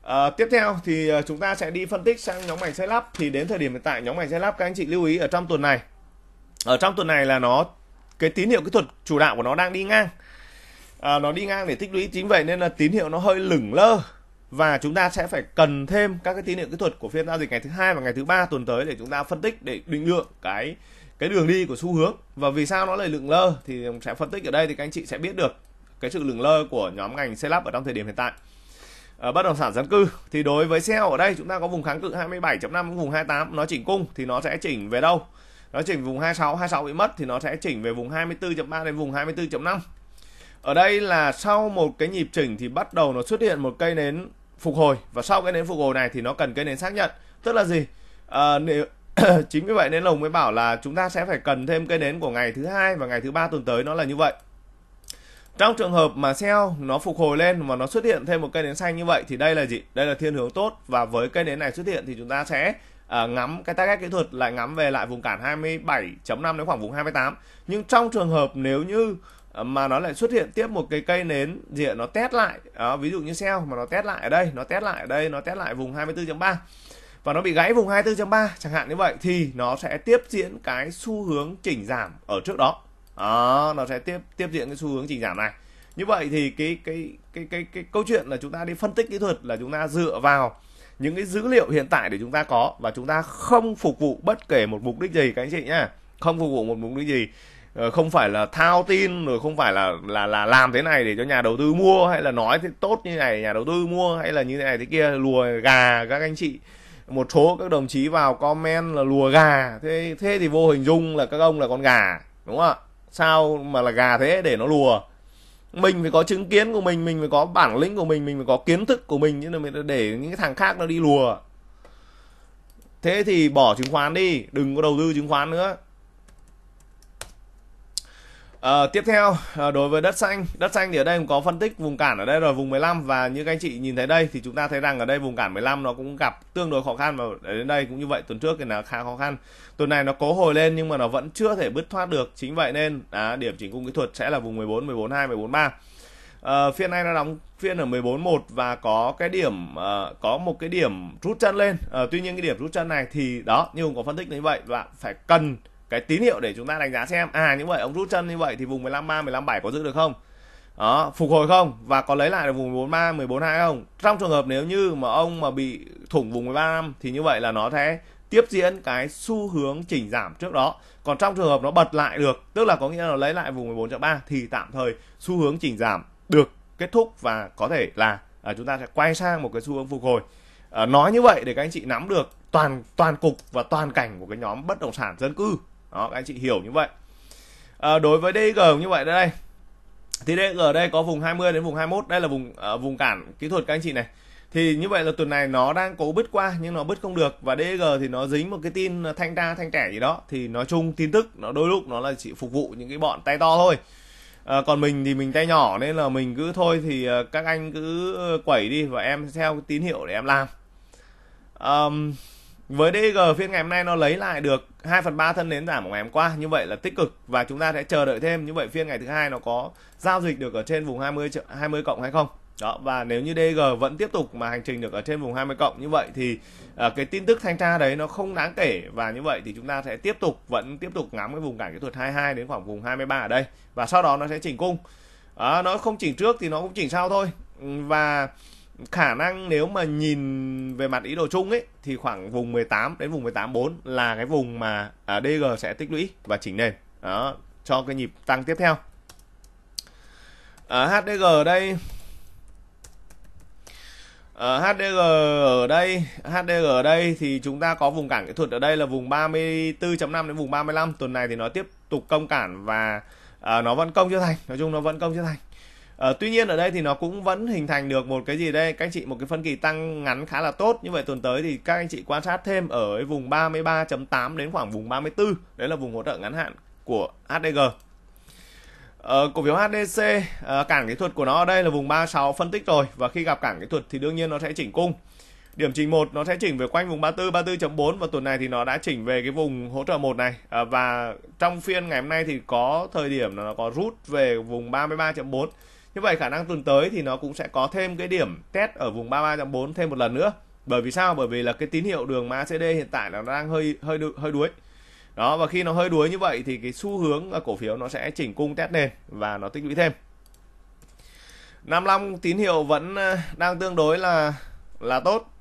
À, tiếp theo thì ờ, chúng ta sẽ đi phân tích sang nhóm ngành xe lắp thì đến thời điểm hiện tại nhóm ngành xe lắp các anh chị lưu ý ở trong tuần này ở trong tuần này là nó cái tín hiệu kỹ thuật chủ đạo của nó đang đi ngang à, nó đi ngang để tích lũy chính vậy nên là tín hiệu nó hơi lửng lơ và chúng ta sẽ phải cần thêm các cái tín hiệu kỹ thuật của phiên giao dịch ngày thứ hai và ngày thứ ba tuần tới để chúng ta phân tích để định lượng cái cái đường đi của xu hướng và vì sao nó lại lửng lơ thì sẽ phân tích ở đây thì các anh chị sẽ biết được cái sự lửng lơ của nhóm ngành xe lắp ở trong thời điểm hiện tại Ờ, bất động sản dân cư thì đối với sell ở đây chúng ta có vùng kháng cự 27.5 vùng 28 nó chỉnh cung thì nó sẽ chỉnh về đâu nó chỉnh vùng 26 26 bị mất thì nó sẽ chỉnh về vùng 24.3 đến vùng 24.5 ở đây là sau một cái nhịp chỉnh thì bắt đầu nó xuất hiện một cây nến phục hồi và sau cái nến phục hồi này thì nó cần cây nến xác nhận tức là gì à, nếu <coughs> chính vì vậy nên lồng mới bảo là chúng ta sẽ phải cần thêm cây nến của ngày thứ hai và ngày thứ ba tuần tới nó là như vậy trong trường hợp mà sell nó phục hồi lên và nó xuất hiện thêm một cây nến xanh như vậy thì đây là gì? Đây là thiên hướng tốt và với cây nến này xuất hiện thì chúng ta sẽ uh, ngắm cái target kỹ thuật lại ngắm về lại vùng cản 27.5 đến khoảng vùng 28. Nhưng trong trường hợp nếu như à, mà nó lại xuất hiện tiếp một cái cây nến gì nó test lại đó, ví dụ như sell mà nó test lại ở đây nó test lại ở đây nó test lại vùng 24.3 và nó bị gãy vùng 24.3 chẳng hạn như vậy thì nó sẽ tiếp diễn cái xu hướng chỉnh giảm ở trước đó đó nó sẽ tiếp tiếp diễn cái xu hướng chỉnh giảm này như vậy thì cái cái cái cái cái câu chuyện là chúng ta đi phân tích kỹ thuật là chúng ta dựa vào những cái dữ liệu hiện tại để chúng ta có và chúng ta không phục vụ bất kể một mục đích gì các anh chị nhá không phục vụ một mục đích gì ờ, không phải là thao tin rồi không phải là là là làm thế này để cho nhà đầu tư mua hay là nói thế tốt như này nhà đầu tư mua hay là như thế này thế kia lùa gà các anh chị một số các đồng chí vào comment là lùa gà thế thế thì vô hình dung là các ông là con gà đúng không ạ sao mà là gà thế để nó lùa mình phải có chứng kiến của mình mình phải có bản lĩnh của mình mình phải có kiến thức của mình chứ mình để những cái thằng khác nó đi lùa thế thì bỏ chứng khoán đi đừng có đầu tư chứng khoán nữa À, tiếp theo à, đối với đất xanh, đất xanh thì ở đây cũng có phân tích vùng cản ở đây rồi vùng 15 và như các anh chị nhìn thấy đây thì chúng ta thấy rằng ở đây vùng cản 15 nó cũng gặp tương đối khó khăn và đến đây cũng như vậy tuần trước thì nó khá khó khăn. Tuần này nó cố hồi lên nhưng mà nó vẫn chưa thể bứt thoát được. Chính vậy nên à, điểm chỉnh cung kỹ thuật sẽ là vùng 14, 14 2, 14 3. À, phiên này nó đóng phiên ở 14.1 và có cái điểm à, có một cái điểm rút chân lên. À, tuy nhiên cái điểm rút chân này thì đó như cũng có phân tích như vậy bạn phải cần cái tín hiệu để chúng ta đánh giá xem à như vậy ông rút chân như vậy thì vùng 15 3 15 7 có giữ được không đó phục hồi không và có lấy lại được vùng 43 142 không trong trường hợp nếu như mà ông mà bị thủng vùng 13 năm thì như vậy là nó sẽ tiếp diễn cái xu hướng chỉnh giảm trước đó còn trong trường hợp nó bật lại được tức là có nghĩa là nó lấy lại vùng 14.3 thì tạm thời xu hướng chỉnh giảm được kết thúc và có thể là à, chúng ta sẽ quay sang một cái xu hướng phục hồi à, nói như vậy để các anh chị nắm được toàn toàn cục và toàn cảnh của cái nhóm bất động sản dân cư đó các anh chị hiểu như vậy à, đối với DG như vậy đây thì DG đây có vùng 20 đến vùng 21 đây là vùng uh, vùng cản kỹ thuật các anh chị này thì như vậy là tuần này nó đang cố bứt qua nhưng nó bứt không được và DG thì nó dính một cái tin thanh đa thanh trẻ gì đó thì nói chung tin tức nó đôi lúc nó là chỉ phục vụ những cái bọn tay to thôi à, còn mình thì mình tay nhỏ nên là mình cứ thôi thì các anh cứ quẩy đi và em theo tín hiệu để em làm um, với DG phiên ngày hôm nay nó lấy lại được 2 phần 3 thân nến giảm của ngày hôm qua như vậy là tích cực và chúng ta sẽ chờ đợi thêm như vậy phiên ngày thứ hai nó có giao dịch được ở trên vùng 20 20 cộng hay không đó và nếu như DG vẫn tiếp tục mà hành trình được ở trên vùng 20 cộng như vậy thì à, cái tin tức thanh tra đấy nó không đáng kể và như vậy thì chúng ta sẽ tiếp tục vẫn tiếp tục ngắm cái vùng cản kỹ thuật 22 đến khoảng vùng 23 ở đây và sau đó nó sẽ chỉnh cung à, nó không chỉnh trước thì nó cũng chỉnh sau thôi và khả năng nếu mà nhìn về mặt ý đồ chung ấy thì khoảng vùng 18 đến vùng 184 là cái vùng mà à, DG sẽ tích lũy và chỉnh nền đó cho cái nhịp tăng tiếp theo ở à, HDG ở đây ở HDG ở đây HDG ở đây thì chúng ta có vùng cản kỹ thuật ở đây là vùng 34.5 đến vùng 35 tuần này thì nó tiếp tục công cản và uh, nó vẫn công chưa thành nói chung nó vẫn công chưa thành Ờ, tuy nhiên ở đây thì nó cũng vẫn hình thành được một cái gì đây các anh chị một cái phân kỳ tăng ngắn khá là tốt như vậy tuần tới thì các anh chị quan sát thêm ở vùng 33.8 đến khoảng vùng 34 đấy là vùng hỗ trợ ngắn hạn của HDG Ờ, cổ phiếu HDC à, ờ, cản kỹ thuật của nó ở đây là vùng 36 phân tích rồi và khi gặp cản kỹ thuật thì đương nhiên nó sẽ chỉnh cung điểm chỉnh một nó sẽ chỉnh về quanh vùng 34 34.4 và tuần này thì nó đã chỉnh về cái vùng hỗ trợ một này à, và trong phiên ngày hôm nay thì có thời điểm nó có rút về vùng 33.4 như vậy khả năng tuần tới thì nó cũng sẽ có thêm cái điểm test ở vùng 33.4 thêm một lần nữa. Bởi vì sao? Bởi vì là cái tín hiệu đường MACD hiện tại là nó đang hơi hơi hơi đuối. Đó và khi nó hơi đuối như vậy thì cái xu hướng cổ phiếu nó sẽ chỉnh cung test nền và nó tích lũy thêm. 55 tín hiệu vẫn ờ, đang tương đối là là tốt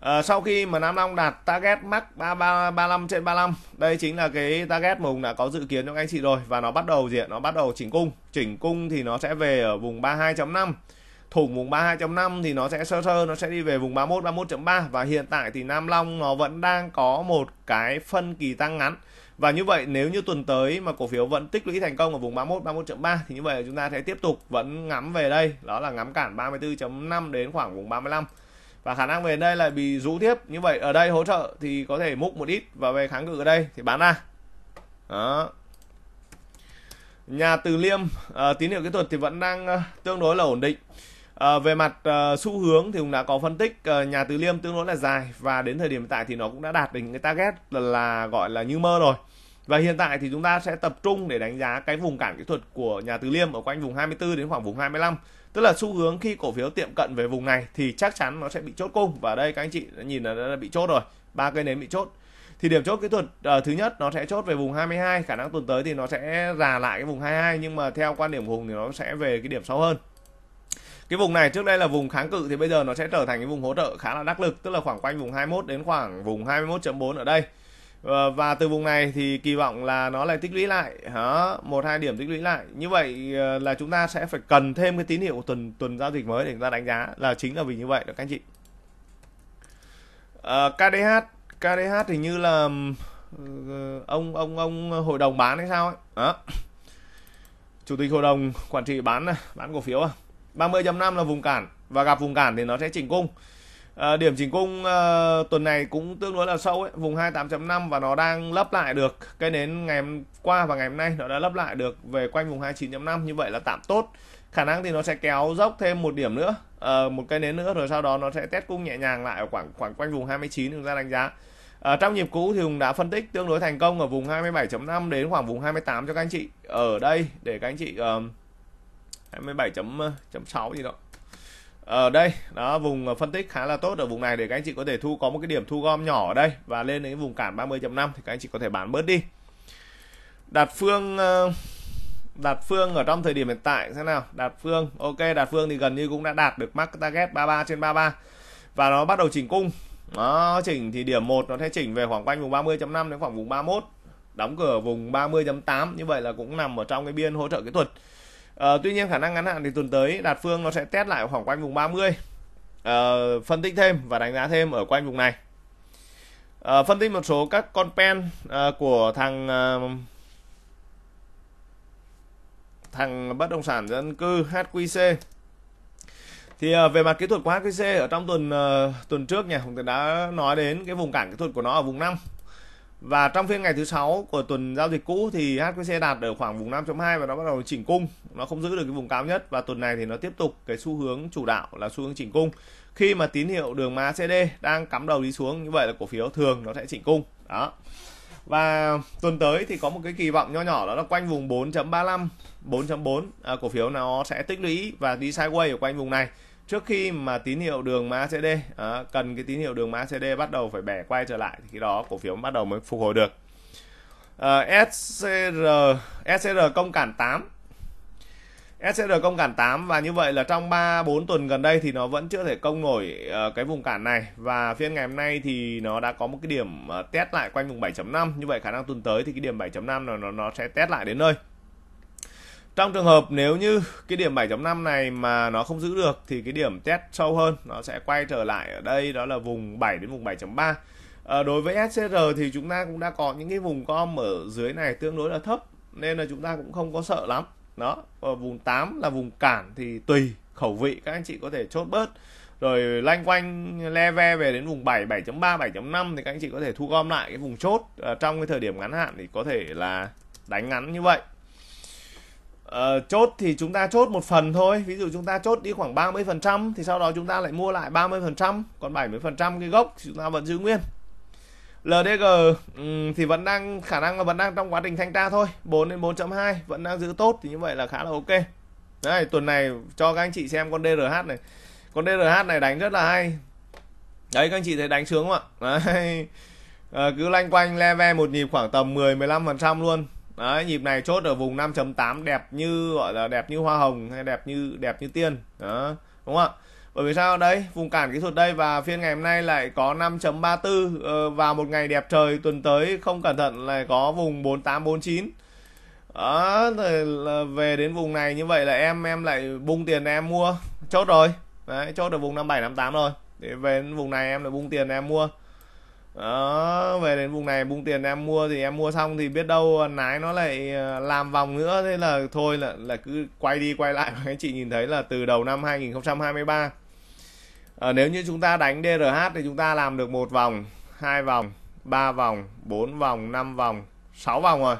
À, sau khi mà Nam Long đạt target max 3335 trên 35, đây chính là cái target mà Hùng đã có dự kiến cho các anh chị rồi và nó bắt đầu gì ạ? Nó bắt đầu chỉnh cung. Chỉnh cung thì nó sẽ về ở vùng 32.5. Thủng vùng 32.5 thì nó sẽ sơ sơ nó sẽ đi về vùng 31 31.3 và hiện tại thì Nam Long nó vẫn đang có một cái phân kỳ tăng ngắn. Và như vậy nếu như tuần tới mà cổ phiếu vẫn tích lũy thành công ở vùng 31 31.3 thì như vậy chúng ta sẽ tiếp tục vẫn ngắm về đây, đó là ngắm cản 34.5 đến khoảng vùng 35 và khả năng về đây là bị rũ tiếp như vậy ở đây hỗ trợ thì có thể múc một ít và về kháng cự ở đây thì bán ra đó nhà từ liêm à, tín hiệu kỹ thuật thì vẫn đang ờ, tương đối là ổn định à, về mặt à, xu hướng thì cũng đã có phân tích à, nhà từ liêm tương đối là dài và đến thời điểm hiện tại thì nó cũng đã đạt đến cái target là, là gọi là như mơ rồi và hiện tại thì chúng ta sẽ tập trung để đánh giá cái vùng cản kỹ thuật của nhà từ liêm ở quanh vùng 24 đến khoảng vùng 25 tức là xu hướng khi cổ phiếu tiệm cận về vùng này thì chắc chắn nó sẽ bị chốt cung và đây các anh chị đã nhìn là đã bị chốt rồi ba cây nến bị chốt thì điểm chốt kỹ thuật uh, thứ nhất nó sẽ chốt về vùng 22 khả năng tuần tới thì nó sẽ già lại cái vùng 22 nhưng mà theo quan điểm của hùng thì nó sẽ về cái điểm sâu hơn cái vùng này trước đây là vùng kháng cự thì bây giờ nó sẽ trở thành cái vùng hỗ trợ khá là đắc lực tức là khoảng quanh vùng 21 đến khoảng vùng 21.4 ở đây Ờ, và từ vùng này thì kỳ vọng là nó lại tích lũy lại hả một hai điểm tích lũy lại như vậy ờ, là chúng ta sẽ phải cần thêm cái tín hiệu của tuần tuần giao dịch mới để chúng ta đánh giá là chính là vì như vậy đó các anh chị à, ờ, KDH KDH thì như là ông ông ông hội đồng bán hay sao ấy đó. chủ tịch hội đồng quản trị bán bán cổ phiếu à 30.5 là vùng cản và gặp vùng cản thì nó sẽ chỉnh cung À, điểm chỉnh cung à, tuần này cũng tương đối là sâu ấy, vùng 28.5 và nó đang lấp lại được cái đến ngày hôm qua và ngày hôm nay nó đã lấp lại được về quanh vùng 29.5 như vậy là tạm tốt. Khả năng thì nó sẽ kéo dốc thêm một điểm nữa, à, một cái nến nữa rồi sau đó nó sẽ test cung nhẹ nhàng lại ở khoảng khoảng quanh vùng 29 chúng ta đánh giá. À, trong nhịp cũ thì Hùng đã phân tích tương đối thành công ở vùng 27.5 đến khoảng vùng 28 cho các anh chị ở đây để các anh chị uh, 27.6 gì đó ở ờ, đây đó vùng phân tích khá là tốt ở vùng này để các anh chị có thể thu có một cái điểm thu gom nhỏ ở đây và lên đến vùng cản 30.5 thì các anh chị có thể bán bớt đi đạt phương ờ, đạt phương ở trong thời điểm hiện tại thế nào đạt phương ok đạt phương thì gần như cũng đã đạt được mark target 33 trên 33 và nó bắt đầu chỉnh cung nó chỉnh thì điểm 1 nó sẽ chỉnh về khoảng quanh vùng 30.5 đến khoảng vùng 31 đóng cửa vùng 30.8 như vậy là cũng nằm ở trong cái biên hỗ trợ kỹ thuật À, tuy nhiên khả năng ngắn hạn thì tuần tới đạt phương nó sẽ test lại khoảng quanh vùng 30 à, ờ, phân tích thêm và đánh giá thêm ở quanh vùng này à, phân tích một số các con pen à, của thằng à, thằng bất động sản dân cư HQC thì à, về mặt kỹ thuật của HQC ở trong tuần à, tuần trước nhà chúng ta đã nói đến cái vùng cản kỹ thuật của nó ở vùng 5 và trong phiên ngày thứ sáu của tuần giao dịch cũ thì HQC đạt ở khoảng vùng 5.2 và nó bắt đầu chỉnh cung, nó không giữ được cái vùng cao nhất và tuần này thì nó tiếp tục cái xu hướng chủ đạo là xu hướng chỉnh cung. Khi mà tín hiệu đường macd đang cắm đầu đi xuống như vậy là cổ phiếu thường nó sẽ chỉnh cung. Đó. Và tuần tới thì có một cái kỳ vọng nho nhỏ đó là quanh vùng 4.35, 4.4 à, cổ phiếu nó sẽ tích lũy và đi sideways ở quanh vùng này trước khi mà tín hiệu đường má ACD à, cần cái tín hiệu đường má ACD bắt đầu phải bẻ quay trở lại thì khi đó cổ phiếu bắt đầu mới phục hồi được à, ờ, SCR SCR công cản 8 SCR công cản 8 và như vậy là trong 3 4 tuần gần đây thì nó vẫn chưa thể công nổi uh, cái vùng cản này và phiên ngày hôm nay thì nó đã có một cái điểm uh, test lại quanh vùng 7.5 như vậy khả năng tuần tới thì cái điểm 7.5 là nó nó sẽ test lại đến nơi trong trường hợp nếu như cái điểm 7.5 này mà nó không giữ được thì cái điểm test sâu hơn nó sẽ quay trở lại ở đây đó là vùng 7 đến vùng 7.3 à, ờ, đối với SCR thì chúng ta cũng đã có những cái vùng com ở dưới này tương đối là thấp nên là chúng ta cũng không có sợ lắm đó ở vùng 8 là vùng cản thì tùy khẩu vị các anh chị có thể chốt bớt rồi lanh quanh le ve về đến vùng 7 7.3 7.5 thì các anh chị có thể thu gom lại cái vùng chốt à, trong cái thời điểm ngắn hạn thì có thể là đánh ngắn như vậy Ờ, chốt thì chúng ta chốt một phần thôi ví dụ chúng ta chốt đi khoảng 30 phần trăm thì sau đó chúng ta lại mua lại 30 phần trăm còn 70 phần trăm cái gốc chúng ta vẫn giữ nguyên LDG um, thì vẫn đang khả năng là vẫn đang trong quá trình thanh tra thôi 4 đến 4.2 vẫn đang giữ tốt thì như vậy là khá là ok đấy tuần này cho các anh chị xem con DRH này con DRH này đánh rất là hay đấy các anh chị thấy đánh sướng không ạ <laughs> đấy. À, cứ lanh quanh level một nhịp khoảng tầm 10 15 phần trăm luôn Đấy, nhịp này chốt ở vùng 5.8 đẹp như gọi là đẹp như hoa hồng hay đẹp như đẹp như tiên. Đó, đúng không ạ? Bởi vì sao đấy, vùng cản kỹ thuật đây và phiên ngày hôm nay lại có 5.34 ờ, và một ngày đẹp trời tuần tới không cẩn thận lại có vùng 4849. Đó, về đến vùng này như vậy là em em lại bung tiền em mua chốt rồi. Đấy, chốt được vùng 5758 rồi. Để về đến vùng này em lại bung tiền em mua đó về đến vùng này vùng tiền em mua thì em mua xong thì biết đâu nái nó lại ờ, làm vòng nữa thế là thôi là là cứ quay đi quay lại các <laughs> chị nhìn thấy là từ đầu năm 2023 à, ờ, nếu như chúng ta đánh DRH thì chúng ta làm được một vòng hai vòng ba vòng bốn vòng năm vòng sáu vòng rồi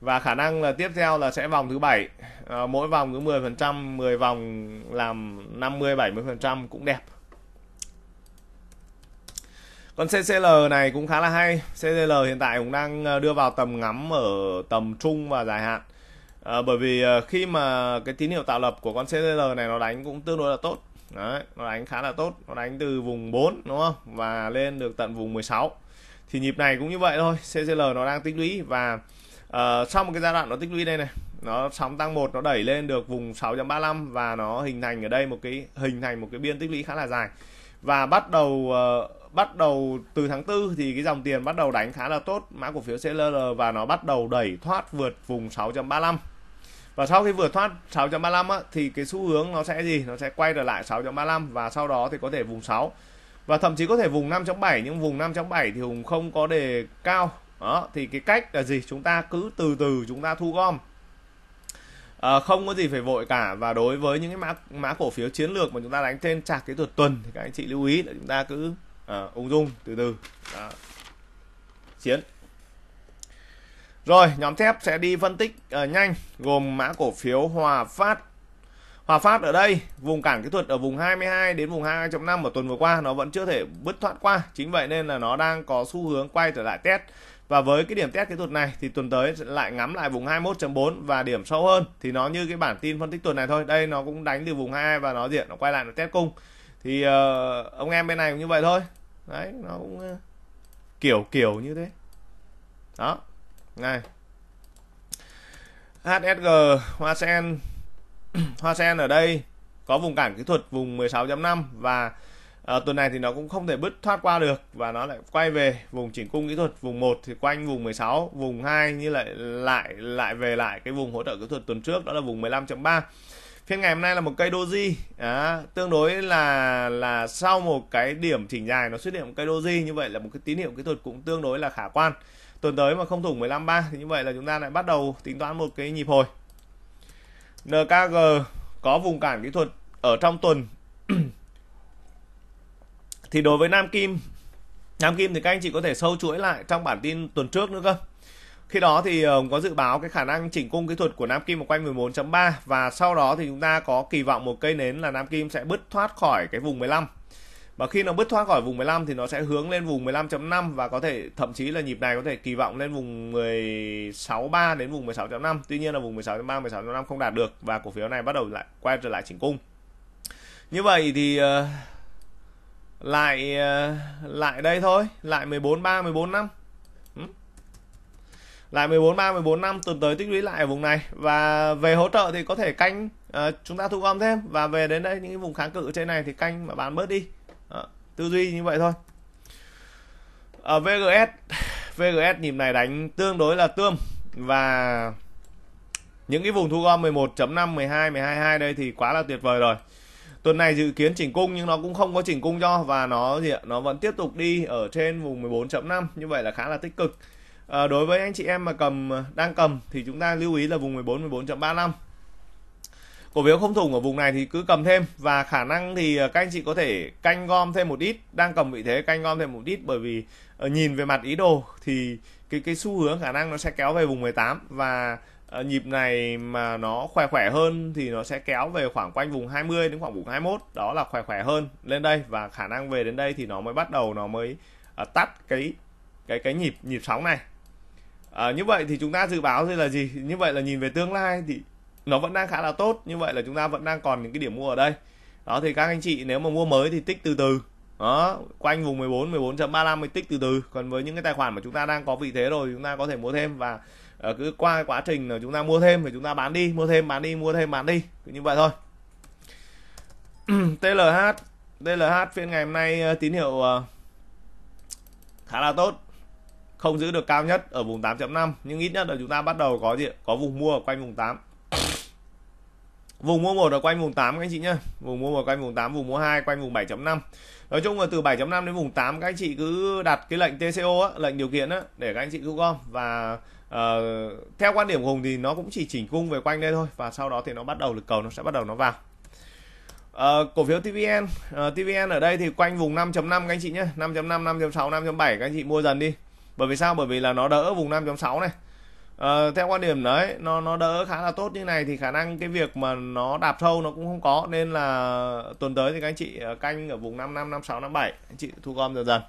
và khả năng là tiếp theo là sẽ vòng thứ bảy à, mỗi vòng cứ 10 phần trăm 10 vòng làm 50 70 phần trăm cũng đẹp còn CCL này cũng khá là hay. CCL hiện tại cũng đang ờ, đưa vào tầm ngắm ở tầm trung và dài hạn. À, bởi vì ờ, khi mà cái tín hiệu tạo lập của con CCL này nó đánh cũng tương đối là tốt. Đấy, nó đánh khá là tốt, nó đánh từ vùng 4 đúng không? Và lên được tận vùng 16. Thì nhịp này cũng như vậy thôi, CCL nó đang tích lũy và uh, sau một cái giai đoạn nó tích lũy đây này, nó sóng tăng một nó đẩy lên được vùng 6.35 và nó hình thành ở đây một cái hình thành một cái biên tích lũy khá là dài. Và bắt đầu uh, bắt đầu từ tháng 4 thì cái dòng tiền bắt đầu đánh khá là tốt mã cổ phiếu CLR và nó bắt đầu đẩy thoát vượt vùng 6.35 và sau khi vừa thoát 6.35 á, thì cái xu hướng nó sẽ gì nó sẽ quay trở lại 6.35 và sau đó thì có thể vùng 6 và thậm chí có thể vùng 5.7 nhưng vùng 5.7 thì Hùng không có đề cao đó thì cái cách là gì chúng ta cứ từ từ chúng ta thu gom à, không có gì phải vội cả và đối với những cái mã mã cổ phiếu chiến lược mà chúng ta đánh trên chart cái thuật tuần thì các anh chị lưu ý là chúng ta cứ à, ung dung từ từ à, chiến rồi nhóm thép sẽ đi phân tích à, nhanh gồm mã cổ phiếu Hòa Phát Hòa Phát ở đây vùng cản kỹ thuật ở vùng 22 đến vùng 22.5 ở tuần vừa qua nó vẫn chưa thể bứt thoát qua chính vậy nên là nó đang có xu hướng quay trở lại test và với cái điểm test kỹ thuật này thì tuần tới lại ngắm lại vùng 21.4 và điểm sâu hơn thì nó như cái bản tin phân tích tuần này thôi đây nó cũng đánh từ vùng 22 và nó diện nó quay lại nó test cung thì uh, ông em bên này cũng như vậy thôi đấy nó cũng ờ, kiểu kiểu như thế đó này HSG hoa sen <clears throat> hoa sen ở đây có vùng cản kỹ thuật vùng 16.5 và à, tuần này thì nó cũng không thể bứt thoát qua được và nó lại quay về vùng chỉnh cung kỹ thuật vùng 1 thì quanh vùng 16 vùng 2 như lại lại lại về lại cái vùng hỗ trợ kỹ thuật tuần trước đó là vùng 15.3 phiên ngày hôm nay là một cây doji à, tương đối là là sau một cái điểm chỉnh dài nó xuất hiện một cây doji như vậy là một cái tín hiệu kỹ thuật cũng tương đối là khả quan tuần tới mà không thủng ba thì như vậy là chúng ta lại bắt đầu tính toán một cái nhịp hồi NKG có vùng cản kỹ thuật ở trong tuần thì đối với Nam Kim Nam Kim thì các anh chị có thể sâu chuỗi lại trong bản tin tuần trước nữa cơ khi đó thì ờ, có dự báo cái khả năng chỉnh cung kỹ thuật của Nam Kim ở quanh 14.3 và sau đó thì chúng ta có kỳ vọng một cây nến là Nam Kim sẽ bứt thoát khỏi cái vùng 15. Và khi nó bứt thoát khỏi vùng 15 thì nó sẽ hướng lên vùng 15.5 và có thể thậm chí là nhịp này có thể kỳ vọng lên vùng 16.3 đến vùng 16.5. Tuy nhiên là vùng 16.3, 16.5 không đạt được và cổ phiếu này bắt đầu lại quay trở lại chỉnh cung. Như vậy thì uh, lại uh, lại đây thôi, lại 14.3, 14.5 lại 14 3 14 năm tuần tới tích lũy lại ở vùng này và về hỗ trợ thì có thể canh uh, chúng ta thu gom thêm và về đến đây những cái vùng kháng cự trên này thì canh mà bán bớt đi Đó, tư duy như vậy thôi ở ờ, VGS VGS nhịp này đánh tương đối là tươm và những cái vùng thu gom 11.5 12 122 đây thì quá là tuyệt vời rồi tuần này dự kiến chỉnh cung nhưng nó cũng không có chỉnh cung cho và nó gì ạ nó vẫn tiếp tục đi ở trên vùng 14.5 như vậy là khá là tích cực à, đối với anh chị em mà cầm ờ, đang cầm thì chúng ta lưu ý là vùng 14 14.35 cổ phiếu không thủng ở vùng này thì cứ cầm thêm và khả năng thì ờ, các anh chị có thể canh gom thêm một ít đang cầm vị thế canh gom thêm một ít bởi vì nhìn về mặt ý đồ thì cái cái xu hướng khả năng nó sẽ kéo về vùng 18 và nhịp này mà nó khỏe khỏe hơn thì nó sẽ kéo về khoảng quanh vùng 20 đến khoảng vùng 21 đó là khỏe khỏe hơn lên đây và khả năng về đến đây thì nó mới bắt đầu nó mới tắt cái cái cái nhịp nhịp sóng này à, như vậy thì chúng ta dự báo đây là gì như vậy là nhìn về tương lai thì nó vẫn đang khá là tốt như vậy là chúng ta vẫn đang còn những cái điểm mua ở đây đó thì các anh chị nếu mà mua mới thì tích từ từ đó quanh vùng 14 14.35 thì tích từ từ còn với những cái tài khoản mà chúng ta đang có vị thế rồi chúng ta có thể mua thêm và ờ, cứ qua quá trình là chúng ta mua thêm thì chúng ta bán đi mua thêm bán đi mua thêm bán đi cứ như vậy thôi TLH <clears throat> TLH phiên ngày hôm nay ờ, tín hiệu khá là tốt không giữ được cao nhất ở vùng 8.5 nhưng ít nhất là chúng ta bắt đầu có gì có vùng mua ở quanh vùng 8 vùng mua một ở quanh vùng 8 các anh chị nhé vùng mua một quanh vùng 8 vùng mua 2 quanh vùng 7.5 nói chung là từ 7.5 đến vùng 8 các anh chị cứ đặt cái lệnh TCO á, lệnh điều kiện á, để các anh chị thu gom và uh, theo quan điểm của Hùng thì nó cũng chỉ chỉnh cung về quanh đây thôi và sau đó thì nó bắt đầu lực cầu nó sẽ bắt đầu nó vào Uh, cổ phiếu TVN uh, ờ, TVN ở đây thì quanh vùng 5.5 các anh chị nhé 5.5 5.6 5.7 các anh chị mua dần đi bởi vì sao bởi vì là nó đỡ vùng 5.6 này à, theo quan điểm đấy nó nó đỡ khá là tốt như này thì khả năng cái việc mà nó đạp sâu nó cũng không có nên là tuần tới thì các anh chị ờ, canh ở vùng 55 56 57 anh chị thu gom dần dần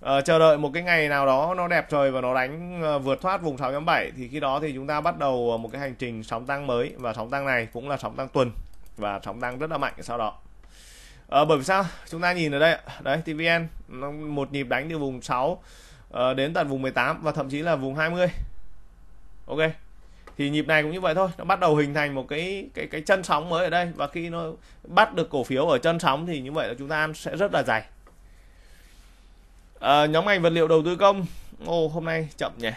à, chờ đợi một cái ngày nào đó nó đẹp trời và nó đánh vượt thoát vùng 6.7 thì khi đó thì chúng ta bắt đầu một cái hành trình sóng tăng mới và sóng tăng này cũng là sóng tăng tuần và sóng tăng rất là mạnh sau đó à, bởi vì sao chúng ta nhìn ở đây đấy TVN một nhịp đánh từ vùng 6 Ờ, đến tận vùng 18 và thậm chí là vùng 20 ok thì nhịp này cũng như vậy thôi nó bắt đầu hình thành một cái cái cái chân sóng mới ở đây và khi nó bắt được cổ phiếu ở chân sóng thì như vậy là chúng ta ăn sẽ rất là dày à, nhóm ngành vật liệu đầu tư công ô hôm nay chậm nhỉ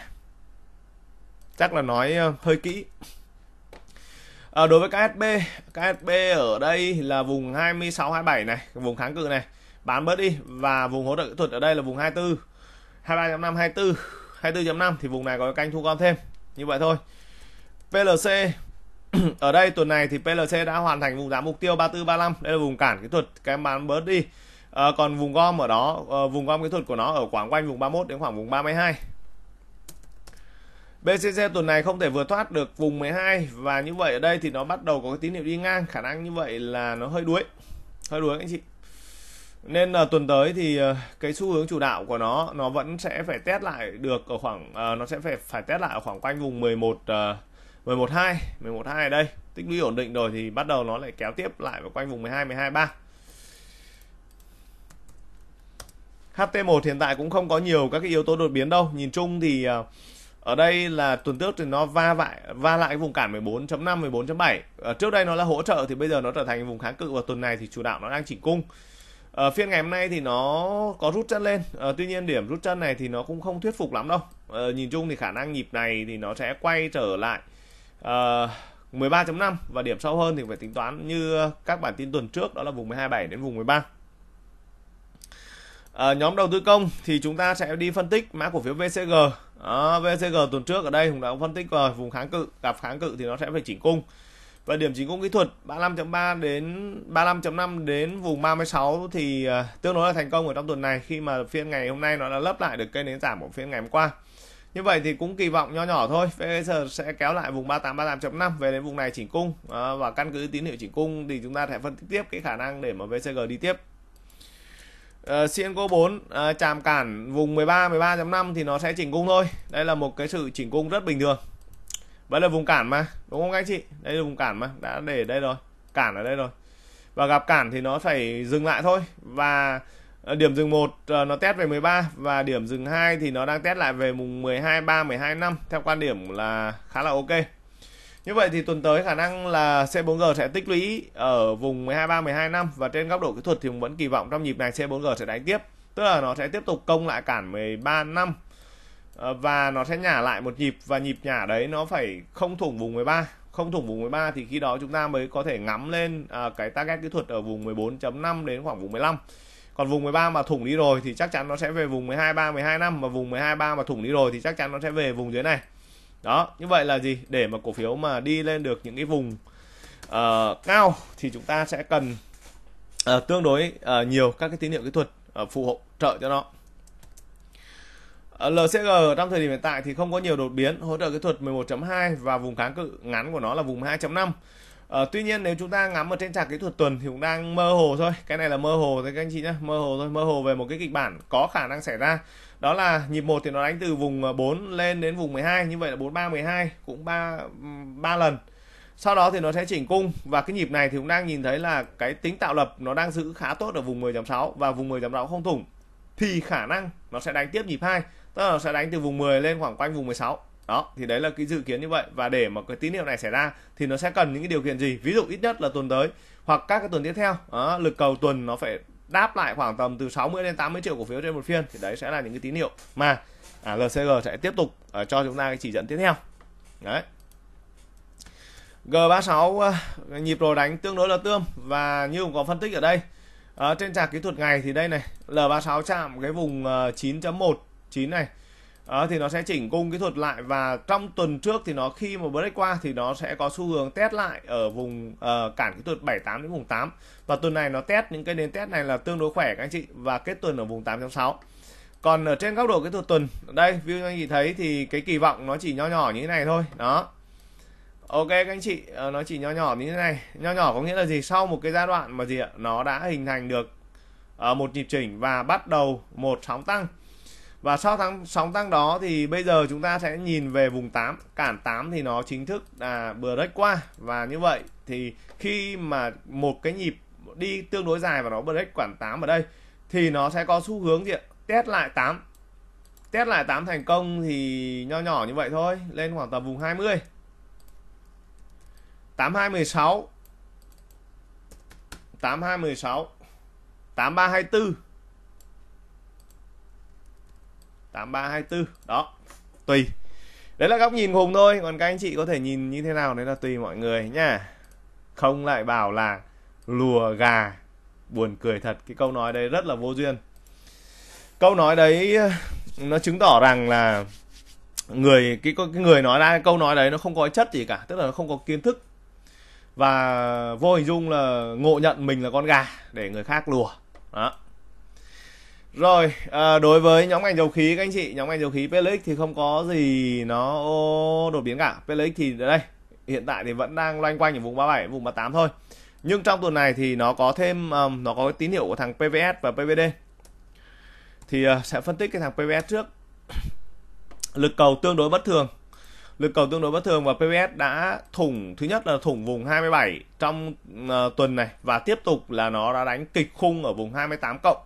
chắc là nói ờ, hơi kỹ à, đối với KSB KSB ở đây là vùng 26 27 này vùng kháng cự này bán bớt đi và vùng hỗ trợ kỹ thuật ở đây là vùng 24 23.5 24 24.5 thì vùng này có canh thu gom thêm như vậy thôi PLC <clears throat> ở đây tuần này thì PLC đã hoàn thành vùng giá mục tiêu 34 35 đây là vùng cản kỹ thuật cái bán bớt đi à, còn vùng gom ở đó à, vùng gom kỹ thuật của nó ở khoảng quanh vùng 31 đến khoảng vùng 32 BCC tuần này không thể vượt thoát được vùng 12 và như vậy ở đây thì nó bắt đầu có cái tín hiệu đi ngang khả năng như vậy là nó hơi đuối hơi đuối anh chị nên là tuần tới thì ờ, cái xu hướng chủ đạo của nó nó vẫn sẽ phải test lại được ở khoảng uh, nó sẽ phải phải test lại ở khoảng quanh vùng 11 uh, 11 2 11 2 ở đây tích lũy ổn định rồi thì bắt đầu nó lại kéo tiếp lại vào quanh vùng 12 12 3 HT1 hiện tại cũng không có nhiều các cái yếu tố đột biến đâu nhìn chung thì uh, ở đây là tuần trước thì nó va vại va lại vùng cản 14.5 14.7 trước đây nó là hỗ trợ thì bây giờ nó trở thành vùng kháng cự và tuần này thì chủ đạo nó đang chỉnh cung ở ờ, phiên ngày hôm nay thì nó có rút chân lên, à, tuy nhiên điểm rút chân này thì nó cũng không thuyết phục lắm đâu. À, nhìn chung thì khả năng nhịp này thì nó sẽ quay trở lại à, 13.5 và điểm sâu hơn thì phải tính toán như các bản tin tuần trước đó là vùng 127 đến vùng 13. À, nhóm đầu tư công thì chúng ta sẽ đi phân tích mã cổ phiếu VCG. À, VCG tuần trước ở đây cũng đã phân tích rồi vùng kháng cự, gặp kháng cự thì nó sẽ phải chỉnh cung và điểm chính cũng kỹ thuật 35.3 đến 35.5 đến vùng 36 thì à, tương đối là thành công ở trong tuần này khi mà phiên ngày hôm nay nó đã lấp lại được cây nến giảm của phiên ngày hôm qua như vậy thì cũng kỳ vọng nho nhỏ thôi VSR sẽ kéo lại vùng 38 38.5 về đến vùng này chỉnh cung và căn cứ tín hiệu chỉnh cung thì chúng ta sẽ phân tích tiếp cái khả năng để mà VCG đi tiếp Uh, CNCO 4 uh, chạm cản vùng 13 13.5 thì nó sẽ chỉnh cung thôi. Đây là một cái sự chỉnh cung rất bình thường vẫn là vùng cản mà đúng không anh chị đây là vùng cản mà đã để đây rồi cản ở đây rồi và gặp cản thì nó phải dừng lại thôi và ờ, điểm dừng một ờ, nó test về 13 và điểm dừng 2 thì nó đang test lại về mùng 12 3 12 5 theo quan điểm là khá là ok. Như vậy thì tuần tới khả năng là C4G sẽ tích lũy ở vùng 12 3 12 5 và trên góc độ kỹ thuật thì vẫn kỳ vọng trong nhịp này C4G sẽ đánh tiếp, tức là nó sẽ tiếp tục công lại cản 13 năm Ờ, và nó sẽ nhả lại một nhịp và nhịp nhả đấy nó phải không thủng vùng 13 không thủng vùng 13 thì khi đó chúng ta mới có thể ngắm lên à, cái target kỹ thuật ở vùng 14.5 đến khoảng vùng 15 còn vùng 13 mà thủng đi rồi thì chắc chắn nó sẽ về vùng 12 3 12 năm mà vùng 12 3 mà thủng đi rồi thì chắc chắn nó sẽ về vùng dưới này đó như vậy là gì để mà cổ phiếu mà đi lên được những cái vùng uh, cao thì chúng ta sẽ cần uh, tương đối uh, nhiều các cái tín hiệu kỹ thuật uh, phụ hỗ trợ cho nó Ờ, LCG trong thời điểm hiện tại thì không có nhiều đột biến, hỗ trợ kỹ thuật 11.2 và vùng kháng cự ngắn của nó là vùng 2.5. Ờ, tuy nhiên nếu chúng ta ngắm ở trên trạc kỹ thuật tuần thì cũng đang mơ hồ thôi. Cái này là mơ hồ thôi các anh chị nhé, mơ hồ thôi, mơ hồ về một cái kịch bản có khả năng xảy ra. Đó là nhịp 1 thì nó đánh từ vùng 4 ờ, lên đến vùng 12, như vậy là 43 12 cũng 3 3 lần. Sau đó thì nó sẽ chỉnh cung và cái nhịp này thì cũng đang nhìn thấy là cái tính tạo lập nó đang giữ khá tốt ở vùng 10.6 và vùng 10.6 không thủng thì khả năng nó sẽ đánh tiếp nhịp 2 tức là sẽ đánh từ vùng 10 lên khoảng quanh vùng 16 đó thì đấy là cái dự kiến như vậy và để mà cái tín hiệu này xảy ra thì nó sẽ cần những cái điều kiện gì ví dụ ít nhất là tuần tới hoặc các cái tuần tiếp theo đó, lực cầu tuần nó phải đáp lại khoảng tầm từ 60 đến 80 triệu cổ phiếu trên một phiên thì đấy sẽ là những cái tín hiệu mà à, LCG sẽ tiếp tục uh, cho chúng ta cái chỉ dẫn tiếp theo đấy G36 uh, à, nhịp rồi đánh tương đối là tương và như cũng có phân tích ở đây uh, trên trạc kỹ thuật ngày thì đây này L36 chạm cái vùng uh, 9.1 9 này à, thì nó sẽ chỉnh cung kỹ thuật lại và trong tuần trước thì nó khi mà break qua thì nó sẽ có xu hướng test lại ở vùng uh, cản kỹ thuật 78 đến vùng 8 và tuần này nó test những cái nền test này là tương đối khỏe các anh chị và kết tuần ở vùng 8.6 còn ở trên góc độ kỹ thuật tuần đây view anh chị thấy thì cái kỳ vọng nó chỉ nho nhỏ như thế này thôi đó ok các anh chị ờ, nó chỉ nho nhỏ như thế này nho nhỏ có nghĩa là gì sau một cái giai đoạn mà gì ạ nó đã hình thành được ờ, một nhịp chỉnh và bắt đầu một sóng tăng và sau tháng sóng tăng đó thì bây giờ chúng ta sẽ nhìn về vùng 8 cản 8 thì nó chính thức là break qua và như vậy thì khi mà một cái nhịp đi tương đối dài và nó break cản 8 ở đây thì nó sẽ có xu hướng gì ạ test lại 8 test lại 8 thành công thì nho nhỏ như vậy thôi lên khoảng tầm vùng 20 8216 8216 8324 8324 đó tùy đấy là góc nhìn của hùng thôi còn các anh chị có thể nhìn như thế nào đấy là tùy mọi người nha không lại bảo là lùa gà buồn cười thật cái câu nói đấy rất là vô duyên câu nói đấy nó chứng tỏ rằng là người cái, cái người nói ra câu nói đấy nó không có chất gì cả tức là nó không có kiến thức và vô hình dung là ngộ nhận mình là con gà để người khác lùa đó rồi, à, đối với nhóm ngành dầu khí các anh chị, nhóm ngành dầu khí PLX thì không có gì nó đột biến cả. PLX thì đây, hiện tại thì vẫn đang loanh quanh ở vùng 37, vùng 38 thôi. Nhưng trong tuần này thì nó có thêm um, nó có cái tín hiệu của thằng PVS và PVD. Thì uh, sẽ phân tích cái thằng PVS trước. <coughs> Lực cầu tương đối bất thường. Lực cầu tương đối bất thường và PVS đã thủng thứ nhất là thủng vùng 27 trong uh, tuần này và tiếp tục là nó đã đánh kịch khung ở vùng 28 cộng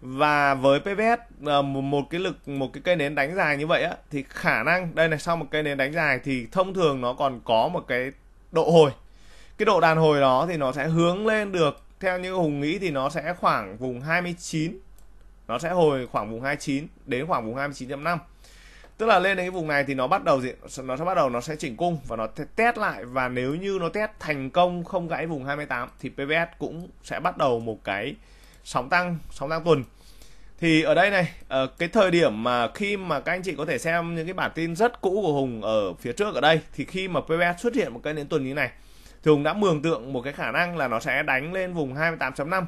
và với PVS ờ, một cái lực một cái cây nến đánh dài như vậy á thì khả năng đây này sau một cây nến đánh dài thì thông thường nó còn có một cái độ hồi cái độ đàn hồi đó thì nó sẽ hướng lên được theo như Hùng nghĩ thì nó sẽ khoảng vùng 29 nó sẽ hồi khoảng vùng 29 đến khoảng vùng 29.5 tức là lên đến cái vùng này thì nó bắt đầu gì nó sẽ bắt đầu nó sẽ chỉnh cung và nó test lại và nếu như nó test thành công không gãy vùng 28 thì PVS cũng sẽ bắt đầu một cái sóng tăng sóng tăng tuần thì ở đây này ờ, cái thời điểm mà khi mà các anh chị có thể xem những cái bản tin rất cũ của hùng ở phía trước ở đây thì khi mà pb xuất hiện một cây nến tuần như này thì hùng đã mường tượng một cái khả năng là nó sẽ đánh lên vùng 28.5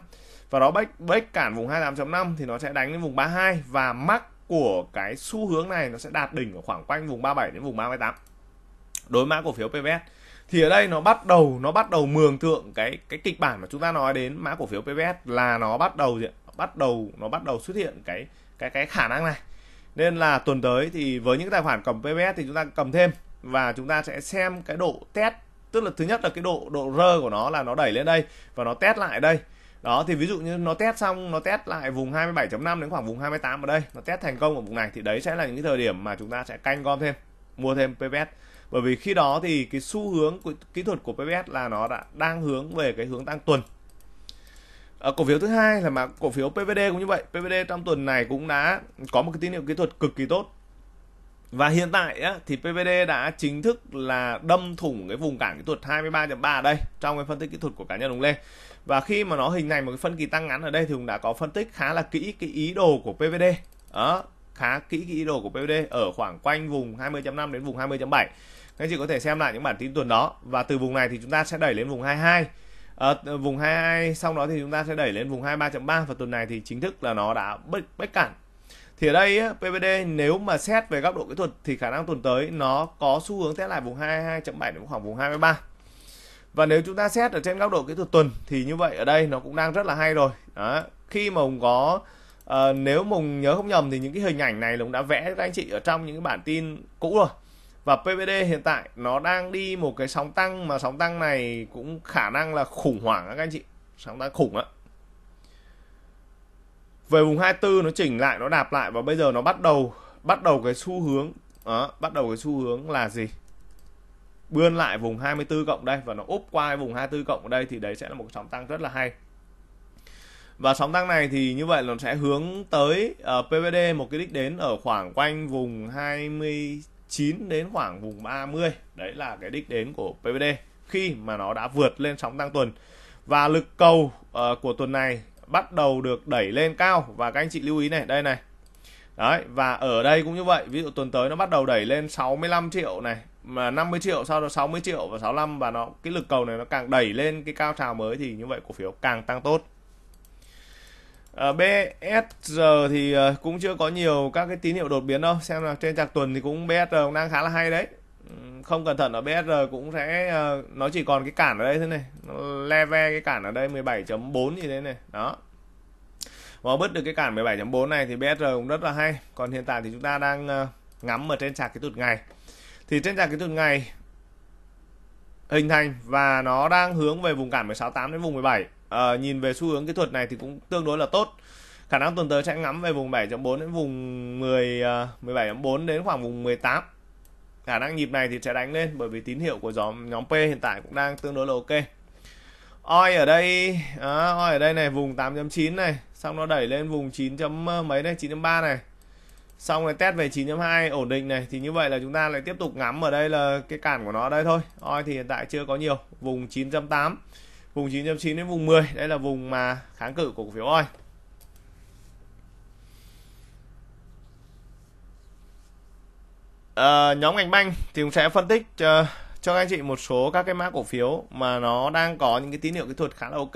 và nó bách bách cản vùng 28.5 thì nó sẽ đánh lên vùng 32 và mắc của cái xu hướng này nó sẽ đạt đỉnh ở khoảng quanh vùng 37 đến vùng 38 đối mã cổ phiếu PVS thì ở đây nó bắt đầu nó bắt đầu mường tượng cái cái kịch bản mà chúng ta nói đến mã cổ phiếu PVS là nó bắt đầu gì bắt đầu nó bắt đầu xuất hiện cái cái cái khả năng này nên là tuần tới thì với những tài khoản cầm PVS thì chúng ta cầm thêm và chúng ta sẽ xem cái độ test tức là thứ nhất là cái độ độ rơ của nó là nó đẩy lên đây và nó test lại đây đó thì ví dụ như nó test xong nó test lại vùng 27.5 đến khoảng vùng 28 ở đây nó test thành công ở vùng này thì đấy sẽ là những cái thời điểm mà chúng ta sẽ canh gom thêm mua thêm PVS bởi vì khi đó thì cái xu hướng của, kỹ thuật của PPS là nó đã đang hướng về cái hướng tăng tuần à, cổ phiếu thứ hai là mà cổ phiếu PVD cũng như vậy PVD trong tuần này cũng đã có một cái tín hiệu kỹ thuật cực kỳ tốt và hiện tại á, thì PVD đã chính thức là đâm thủng cái vùng cản kỹ thuật 23.3 đây trong cái phân tích kỹ thuật của cá nhân Hùng Lê. Và khi mà nó hình thành một cái phân kỳ tăng ngắn ở đây thì Hùng đã có phân tích khá là kỹ cái ý đồ của PVD. Đó, khá kỹ cái ý đồ của PVD ở khoảng quanh vùng 20.5 đến vùng 20.7 các anh chị có thể xem lại những bản tin tuần đó và từ vùng này thì chúng ta sẽ đẩy lên vùng 22 à, ờ, vùng 22 xong đó thì chúng ta sẽ đẩy lên vùng 23.3 và tuần này thì chính thức là nó đã bách bách cản thì ở đây PVD nếu mà xét về góc độ kỹ thuật thì khả năng tuần tới nó có xu hướng test lại vùng 22.7 đến khoảng vùng 23 và nếu chúng ta xét ở trên góc độ kỹ thuật tuần thì như vậy ở đây nó cũng đang rất là hay rồi đó. khi mà hùng có uh, nếu mùng nhớ không nhầm thì những cái hình ảnh này là hùng đã vẽ cho các anh chị ở trong những cái bản tin cũ rồi và PVD hiện tại nó đang đi một cái sóng tăng mà sóng tăng này cũng khả năng là khủng hoảng các anh chị sóng tăng khủng á về vùng 24 nó chỉnh lại nó đạp lại và bây giờ nó bắt đầu bắt đầu cái xu hướng đó, ờ, bắt đầu cái xu hướng là gì bươn lại vùng 24 cộng đây và nó úp qua vùng 24 cộng ở đây thì đấy sẽ là một sóng tăng rất là hay và sóng tăng này thì như vậy nó sẽ hướng tới uh, ờ, PVD một cái đích đến ở khoảng quanh vùng 20 9 đến khoảng vùng 30 đấy là cái đích đến của PVD khi mà nó đã vượt lên sóng tăng tuần và lực cầu uh, của tuần này bắt đầu được đẩy lên cao và các anh chị lưu ý này đây này đấy và ở đây cũng như vậy ví dụ tuần tới nó bắt đầu đẩy lên 65 triệu này mà 50 triệu sau đó 60 triệu và 65 và nó cái lực cầu này nó càng đẩy lên cái cao trào mới thì như vậy cổ phiếu càng tăng tốt Ờ, BSR thì ờ, cũng chưa có nhiều các cái tín hiệu đột biến đâu xem là trên chạc tuần thì cũng BSR cũng đang khá là hay đấy ừ, không cẩn thận ở BSR cũng sẽ ờ, nó chỉ còn cái cản ở đây thế này leve cái cản ở đây 17.4 như thế này đó mà bứt được cái cản 17.4 này thì BSR cũng rất là hay còn hiện tại thì chúng ta đang ngắm ở trên chạc kỹ thuật ngày thì trên chạc kỹ thuật ngày hình thành và nó đang hướng về vùng cản 16.8 đến vùng 17 à, nhìn về xu hướng kỹ thuật này thì cũng tương đối là tốt khả năng tuần tới sẽ ngắm về vùng 7.4 đến vùng 10 17.4 ờ, đến khoảng vùng 18 khả năng nhịp này thì sẽ đánh lên bởi vì tín hiệu của nhóm nhóm P hiện tại cũng đang tương đối là ok oi ở đây à, oi ở đây này vùng 8.9 này xong nó đẩy lên vùng 9. mấy đây 9.3 này xong rồi test về 9.2 ổn định này thì như vậy là chúng ta lại tiếp tục ngắm ở đây là cái cản của nó đây thôi oi thì hiện tại chưa có nhiều vùng 9.8 vùng 9.9 đến vùng 10 đây là vùng mà kháng cự của cổ phiếu oi à, nhóm ngành banh thì cũng sẽ phân tích cho, ờ, cho các anh chị một số các cái mã cổ phiếu mà nó đang có những cái tín hiệu kỹ thuật khá là ok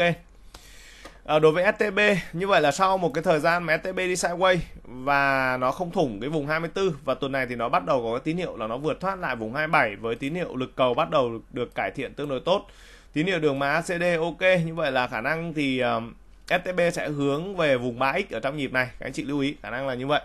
à, đối với STB như vậy là sau một cái thời gian mà STB đi sideways và nó không thủng cái vùng 24 và tuần này thì nó bắt đầu có cái tín hiệu là nó vượt thoát lại vùng 27 với tín hiệu lực cầu bắt đầu được cải thiện tương đối tốt tín hiệu đường má ACD ok như vậy là khả năng thì um, STB sẽ hướng về vùng mã X ở trong nhịp này các anh chị lưu ý khả năng là như vậy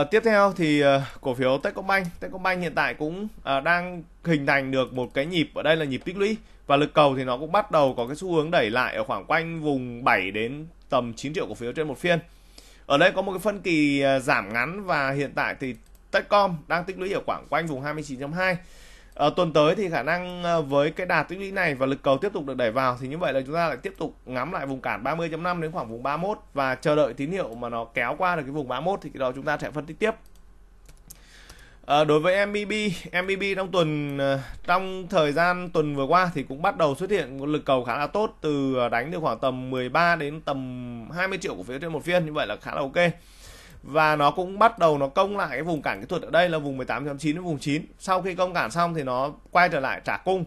Uh, tiếp theo thì ờ, cổ phiếu Techcombank, Techcombank hiện tại cũng ờ, đang hình thành được một cái nhịp ở đây là nhịp tích lũy và lực cầu thì nó cũng bắt đầu có cái xu hướng đẩy lại ở khoảng quanh vùng 7 đến tầm 9 triệu cổ phiếu trên một phiên. Ở đây có một cái phân kỳ giảm ngắn và hiện tại thì Techcom đang tích lũy ở khoảng quanh vùng 29.2 À, tuần tới thì khả năng ờ, với cái đà tích lũy này và lực cầu tiếp tục được đẩy vào thì như vậy là chúng ta lại tiếp tục ngắm lại vùng cản 30.5 đến khoảng vùng 31 và chờ đợi tín hiệu mà nó kéo qua được cái vùng 31 thì cái đó chúng ta sẽ phân tích tiếp. À, đối với MBB, MBB trong tuần trong thời gian tuần vừa qua thì cũng bắt đầu xuất hiện một lực cầu khá là tốt từ đánh được khoảng tầm 13 đến tầm 20 triệu cổ phiếu trên một phiên như vậy là khá là ok và nó cũng bắt đầu nó công lại cái vùng cản kỹ thuật ở đây là vùng 18.9 đến vùng 9 sau khi công cản xong thì nó quay trở lại trả cung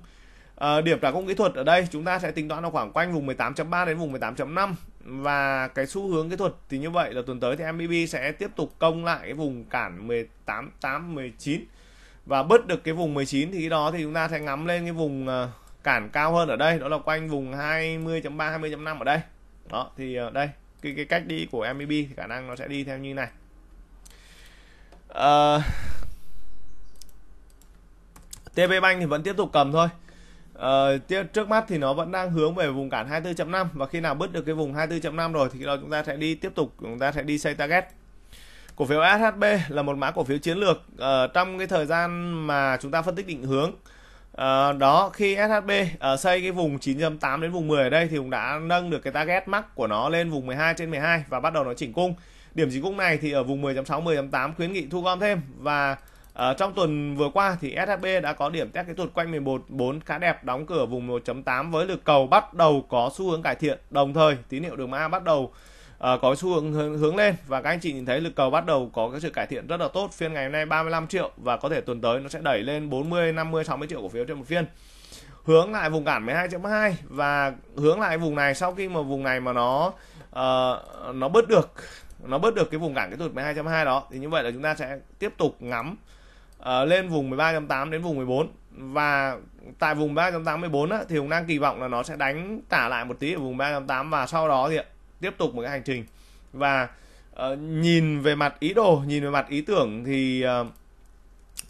à, điểm trả cung kỹ thuật ở đây chúng ta sẽ tính toán nó khoảng quanh vùng 18.3 đến vùng 18.5 và cái xu hướng kỹ thuật thì như vậy là tuần tới thì MBB sẽ tiếp tục công lại cái vùng cản 18 8 19 và bớt được cái vùng 19 thì đó thì chúng ta sẽ ngắm lên cái vùng ờ, cản cao hơn ở đây đó là quanh vùng 20.3 20.5 ở đây đó thì ờ, đây cái cái cách đi của MEB thì khả năng nó sẽ đi theo như này uh, ờ, TP Bank thì vẫn tiếp tục cầm thôi uh, trước mắt thì nó vẫn đang hướng về vùng cản 24.5 và khi nào bứt được cái vùng 24.5 rồi thì đó chúng ta sẽ đi tiếp tục chúng ta sẽ đi xây target cổ phiếu SHB là một mã cổ phiếu chiến lược uh, trong cái thời gian mà chúng ta phân tích định hướng À, đó khi SHB à, ờ, xây cái vùng 9.8 đến vùng 10 ở đây thì cũng đã nâng được cái target max của nó lên vùng 12 trên 12 và bắt đầu nó chỉnh cung. Điểm chỉnh cung này thì ở vùng 10.6 10.8 khuyến nghị thu gom thêm và à, trong tuần vừa qua thì SHB đã có điểm test cái tuột quanh 114 khá đẹp đóng cửa vùng 1.8 với lực cầu bắt đầu có xu hướng cải thiện. Đồng thời tín hiệu đường ma bắt đầu Ờ, có xu hướng hướng lên và các anh chị nhìn thấy lực cầu bắt đầu có cái sự cải thiện rất là tốt phiên ngày hôm nay 35 triệu và có thể tuần tới nó sẽ đẩy lên 40 50 60 triệu cổ phiếu trên một phiên hướng lại vùng cản 12.2 và hướng lại vùng này sau khi mà vùng này mà nó uh, nó bớt được nó bớt được cái vùng cản cái tụt 12.2 đó thì như vậy là chúng ta sẽ tiếp tục ngắm uh, lên vùng 13.8 đến vùng 14 và tại vùng 3.8 14 á, thì cũng đang kỳ vọng là nó sẽ đánh tả lại một tí ở vùng 3.8 và sau đó thì tiếp tục một cái hành trình và uh, nhìn về mặt ý đồ nhìn về mặt ý tưởng thì uh,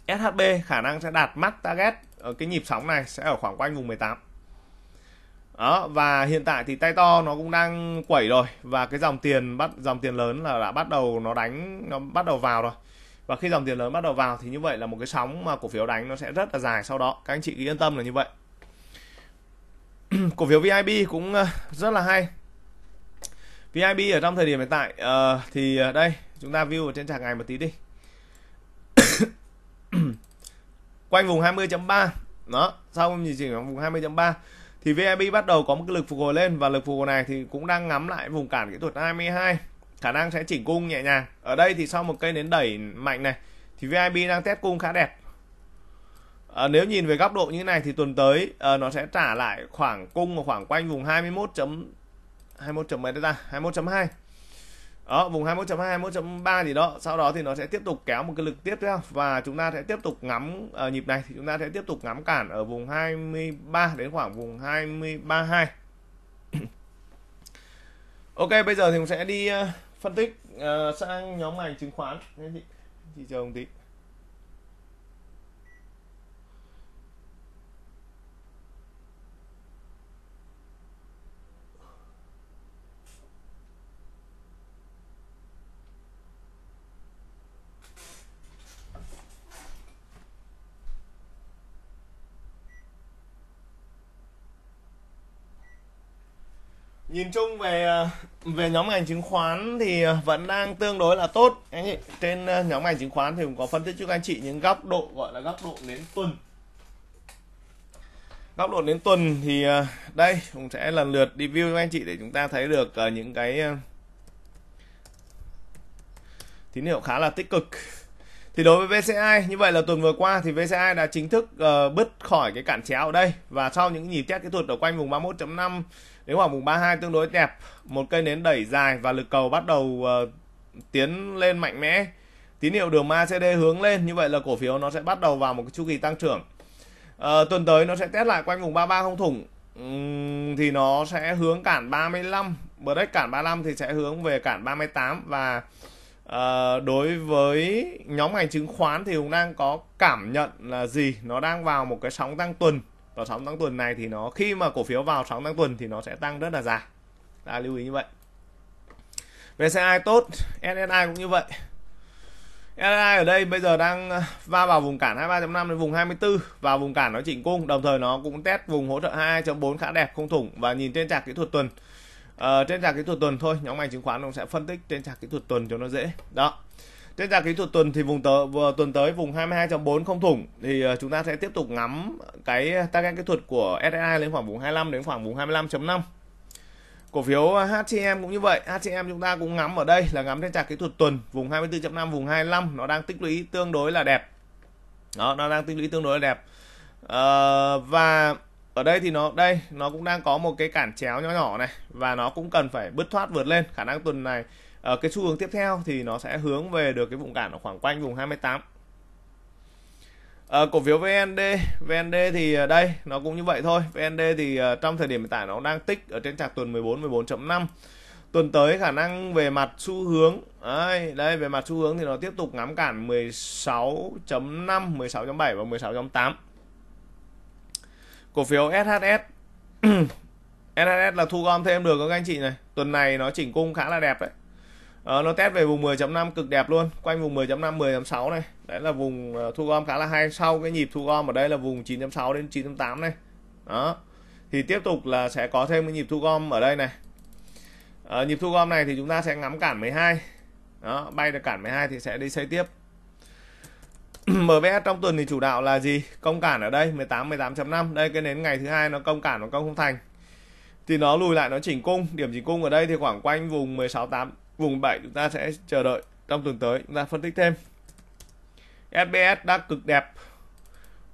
ờ, SHB khả năng sẽ đạt mắt target ở cái nhịp sóng này sẽ ở khoảng quanh vùng 18 đó và hiện tại thì tay to nó cũng đang quẩy rồi và cái dòng tiền bắt dòng tiền lớn là đã bắt đầu nó đánh nó bắt đầu vào rồi và khi dòng tiền lớn bắt đầu vào thì như vậy là một cái sóng mà cổ phiếu đánh nó sẽ rất là dài sau đó các anh chị cứ yên tâm là như vậy <clears throat> cổ phiếu VIB cũng ờ, rất là hay VIB ở trong thời điểm hiện tại uh, thì uh, đây chúng ta view ở trên trạng ngày một tí đi <coughs> quanh vùng 20.3 đó sau khi điều chỉnh ở vùng 20.3 thì VIP bắt đầu có một cái lực phục hồi lên và lực phục hồi này thì cũng đang ngắm lại vùng cản kỹ thuật 22 khả năng sẽ chỉnh cung nhẹ nhàng ở đây thì sau một cây nến đẩy mạnh này thì VIP đang test cung khá đẹp à, nếu nhìn về góc độ như thế này thì tuần tới à, nó sẽ trả lại khoảng cung ở khoảng quanh vùng 21. 21.7 đây ta 21.2 đó vùng 21.2 21.3 gì đó sau đó thì nó sẽ tiếp tục kéo một cái lực tiếp theo và chúng ta sẽ tiếp tục ngắm ở ờ, nhịp này thì chúng ta sẽ tiếp tục ngắm cản ở vùng 23 đến khoảng vùng 232 <coughs> Ok bây giờ thì mình sẽ đi ờ, phân tích ờ, sang nhóm ngành chứng khoán chị chờ một tí nhìn chung về ờ, về nhóm ngành chứng khoán thì ờ, vẫn đang tương đối là tốt anh chị trên ờ, nhóm ngành chứng khoán thì cũng có phân tích cho các anh chị những góc độ gọi là góc độ đến tuần góc độ đến tuần thì đây cũng sẽ lần lượt review cho anh chị để chúng ta thấy được những cái tín hiệu khá là tích cực thì đối với VCI như vậy là tuần vừa qua thì VCI đã chính thức uh, bứt khỏi cái cản chéo ở đây và sau những nhịp test kỹ thuật ở quanh vùng 31.5 đến khoảng vùng 32 tương đối đẹp một cây nến đẩy dài và lực cầu bắt đầu uh, tiến lên mạnh mẽ tín hiệu đường MACD hướng lên như vậy là cổ phiếu nó sẽ bắt đầu vào một cái chu kỳ tăng trưởng à, tuần tới nó sẽ test lại quanh vùng 33 không thủng uhm, thì nó sẽ hướng cản 35 break cản 35 thì sẽ hướng về cản 38 và à, đối với nhóm ngành chứng khoán thì cũng đang có cảm nhận là gì nó đang vào một cái sóng tăng tuần vào sóng tăng tuần này thì nó khi mà cổ phiếu vào sóng tăng tuần thì nó sẽ tăng rất là dài ta lưu ý như vậy VCI tốt SSI cũng như vậy SSI ở đây bây giờ đang ờ, va vào vùng cản 23.5 đến vùng 24 vào vùng cản nó chỉnh cung đồng thời nó cũng test vùng hỗ trợ 2.4 khá đẹp không thủng và nhìn trên chart kỹ thuật tuần ờ, trên chart kỹ thuật tuần thôi nhóm ngành chứng khoán nó sẽ phân tích trên chart kỹ thuật tuần cho nó dễ đó Diễn ra kỹ thuật tuần thì vùng tờ, tuần tới vùng 22.4 không thủng thì ờ, chúng ta sẽ tiếp tục ngắm cái target kỹ thuật của SSI lên khoảng vùng 25 đến khoảng vùng 25.5. Cổ phiếu HCM cũng như vậy, HCM chúng ta cũng ngắm ở đây là ngắm trên chart kỹ thuật tuần vùng 24.5 vùng 25 nó đang tích lũy tương đối là đẹp. Đó, nó đang tích lũy tương đối là đẹp. À, và ở đây thì nó đây nó cũng đang có một cái cản chéo nhỏ nhỏ này và nó cũng cần phải bứt thoát vượt lên khả năng tuần này à, cái xu hướng tiếp theo thì nó sẽ hướng về được cái vùng cản ở khoảng quanh vùng 28 À, ờ, cổ phiếu VND, VND thì ờ, đây nó cũng như vậy thôi. VND thì uh, trong thời điểm hiện tại nó đang tích ở trên chạc tuần 14 14.5. Tuần tới khả năng về mặt xu hướng đây, đây về mặt xu hướng thì nó tiếp tục ngắm cản 16.5, 16.7 và 16.8. Cổ phiếu SHS SHS <clears throat> là thu gom thêm được các anh chị này. Tuần này nó chỉnh cung khá là đẹp đấy. Uh, nó test về vùng 10.5 cực đẹp luôn quanh vùng 10.5 10.6 này đấy là vùng ờ, thu gom khá là hay sau cái nhịp thu gom ở đây là vùng 9.6 đến 9.8 này đó thì tiếp tục là sẽ có thêm cái nhịp thu gom ở đây này uh, nhịp thu gom này thì chúng ta sẽ ngắm cản 12 đó bay được cản 12 thì sẽ đi xây tiếp <clears throat> MBS trong tuần thì chủ đạo là gì công cản ở đây 18 18.5 đây cái nến ngày thứ hai nó công cản nó công không thành thì nó lùi lại nó chỉnh cung điểm chỉnh cung ở đây thì khoảng quanh vùng 16 8 vùng 7 chúng ta sẽ chờ đợi trong tuần tới chúng ta phân tích thêm SBS đã cực đẹp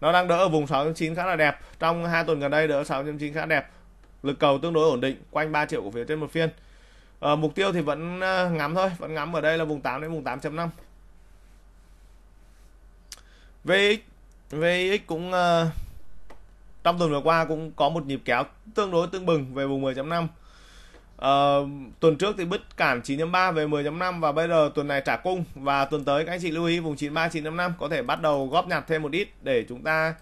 nó đang đỡ ở vùng 6.9 khá là đẹp trong hai tuần gần đây đỡ 6.9 khá đẹp lực cầu tương đối ổn định quanh 3 triệu cổ phiếu trên một phiên à, mục tiêu thì vẫn ờ, ngắm thôi vẫn ngắm ở đây là vùng 8 đến vùng 8.5 VX VX cũng uh, trong tuần vừa qua cũng có một nhịp kéo tương đối tương bừng về vùng 10.5 Uh, tuần trước thì bứt cản 9.3 về 10.5 và bây giờ tuần này trả cung và tuần tới các anh chị lưu ý vùng 93 955 có thể bắt đầu góp nhặt thêm một ít để chúng ta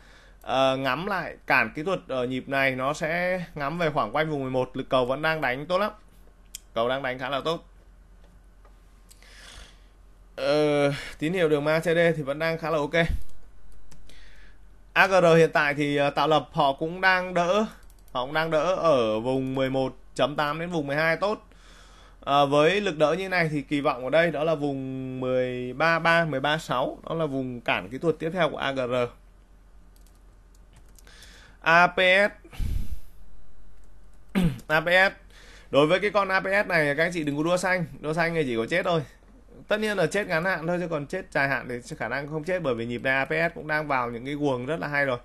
uh, ngắm lại cản kỹ thuật ở nhịp này nó sẽ ngắm về khoảng quanh vùng 11 lực cầu vẫn đang đánh tốt lắm cầu đang đánh khá là tốt uh, tín hiệu đường ma CD thì vẫn đang khá là ok AGR hiện tại thì tạo lập họ cũng đang đỡ họ cũng đang đỡ ở vùng 11 chấm 8 đến vùng 12 tốt à, với lực đỡ như này thì kỳ vọng ở đây đó là vùng 133 136 đó là vùng cản kỹ thuật tiếp theo của AGR APS APS <clears throat> đối với cái con APS này các anh chị đừng có đua xanh đua xanh thì chỉ có chết thôi tất nhiên là chết ngắn hạn thôi chứ còn chết dài hạn thì khả năng không chết bởi vì nhịp này APS cũng đang vào những cái guồng rất là hay rồi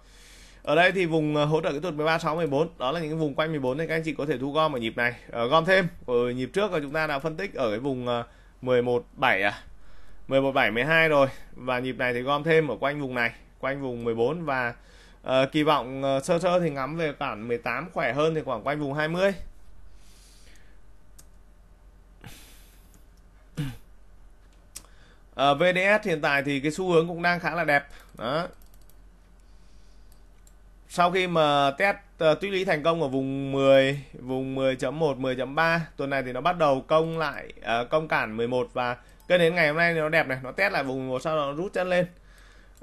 ở đây thì vùng ờ, hỗ trợ kỹ thuật 13 6 14 đó là những cái vùng quanh 14 nên các anh chị có thể thu gom ở nhịp này ở ờ, gom thêm ở nhịp trước là chúng ta đã phân tích ở cái vùng 11 ờ, 7 à 11 7 12 rồi và nhịp này thì gom thêm ở quanh vùng này quanh vùng 14 và uh, kỳ vọng sơ sơ thì ngắm về khoảng 18 khỏe hơn thì khoảng quanh vùng 20 uh, VDS hiện tại thì cái xu hướng cũng đang khá là đẹp đó sau khi mà test uh, tuy lý thành công ở vùng 10, vùng 10.1, 10.3 tuần này thì nó bắt đầu công lại uh, công cản 11 và kênh đến ngày hôm nay thì nó đẹp này, nó test lại vùng 11 sau đó nó rút chân lên.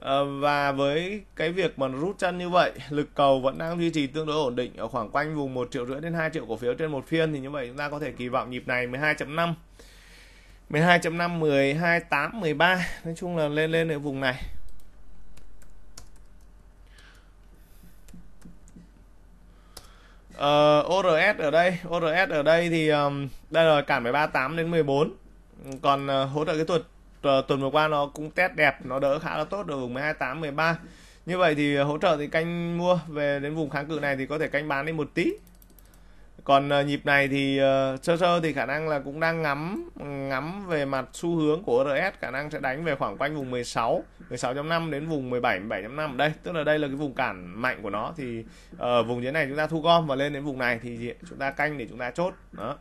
Uh, và với cái việc mà nó rút chân như vậy, lực cầu vẫn đang duy trì tương đối ổn định ở khoảng quanh vùng 1 triệu rưỡi đến 2 triệu cổ phiếu trên một phiên thì như vậy chúng ta có thể kỳ vọng nhịp này 12.5 12.5 12.8 13 nói chung là lên lên ở vùng này uh, ờ, ORS ở đây ORS ở đây thì um, đây là cản 13.8 đến 14 còn uh, hỗ trợ kỹ thuật uh, tuần vừa qua nó cũng test đẹp nó đỡ khá là tốt ở vùng 12.8 13 như vậy thì hỗ trợ thì canh mua về đến vùng kháng cự này thì có thể canh bán đi một tí còn uh, nhịp này thì uh, sơ sơ thì khả năng là cũng đang ngắm ngắm về mặt xu hướng của RS khả năng sẽ đánh về khoảng quanh vùng 16 16.5 đến vùng 17 17.5 đây tức là đây là cái vùng cản mạnh của nó thì uh, vùng dưới này chúng ta thu gom và lên đến vùng này thì chúng ta canh để chúng ta chốt đó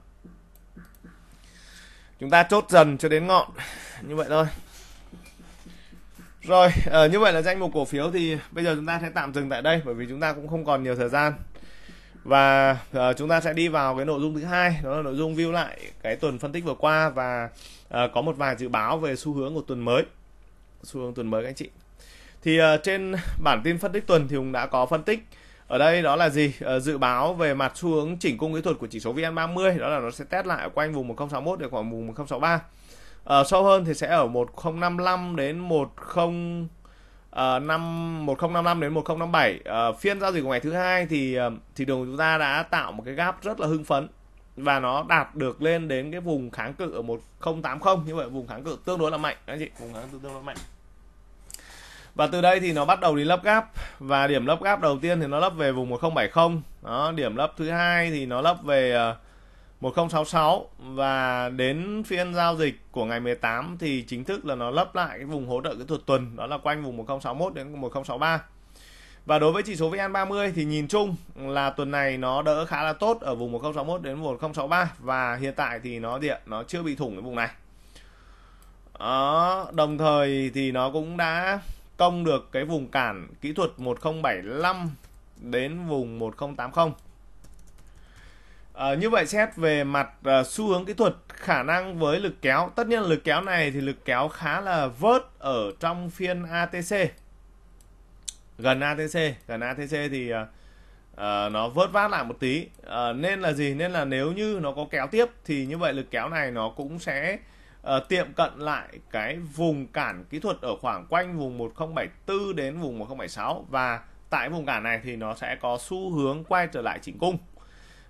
chúng ta chốt dần cho đến ngọn như vậy thôi rồi uh, như vậy là danh mục cổ phiếu thì bây giờ chúng ta sẽ tạm dừng tại đây bởi vì chúng ta cũng không còn nhiều thời gian và uh, chúng ta sẽ đi vào cái nội dung thứ hai đó là nội dung view lại cái tuần phân tích vừa qua và uh, có một vài dự báo về xu hướng của tuần mới xu hướng tuần mới các anh chị thì uh, trên bản tin phân tích tuần thì hùng đã có phân tích ở đây đó là gì uh, dự báo về mặt xu hướng chỉnh cung kỹ thuật của chỉ số vn30 đó là nó sẽ test lại quanh vùng 1061 đến khoảng vùng 1063 uh, sâu hơn thì sẽ ở 1055 đến 10 uh, năm 1055 đến 1057 uh, ờ, phiên giao dịch của ngày thứ hai thì uh, ờ, thị trường chúng ta đã tạo một cái gap rất là hưng phấn và nó đạt được lên đến cái vùng kháng cự ở 1080 như vậy vùng kháng cự tương đối là mạnh anh chị vùng kháng cự tương đối mạnh và từ đây thì nó bắt đầu đi lấp gap và điểm lấp gap đầu tiên thì nó lấp về vùng 1070 đó điểm lấp thứ hai thì nó lấp về uh, 1066 và đến phiên giao dịch của ngày 18 thì chính thức là nó lấp lại cái vùng hỗ trợ kỹ thuật tuần đó là quanh vùng 1061 đến 1063 và đối với chỉ số VN30 thì nhìn chung là tuần này nó đỡ khá là tốt ở vùng 1061 đến 1063 và hiện tại thì nó điện nó chưa bị thủng cái vùng này. Đó, đồng thời thì nó cũng đã công được cái vùng cản kỹ thuật 1075 đến vùng 1080 À, như vậy xét về mặt à, xu hướng kỹ thuật khả năng với lực kéo tất nhiên lực kéo này thì lực kéo khá là vớt ở trong phiên ATC gần ATC gần ATC thì à, à, nó vớt vát lại một tí à, nên là gì nên là nếu như nó có kéo tiếp thì như vậy lực kéo này nó cũng sẽ à, tiệm cận lại cái vùng cản kỹ thuật ở khoảng quanh vùng 1074 đến vùng 1076 và tại vùng cản này thì nó sẽ có xu hướng quay trở lại chỉnh cung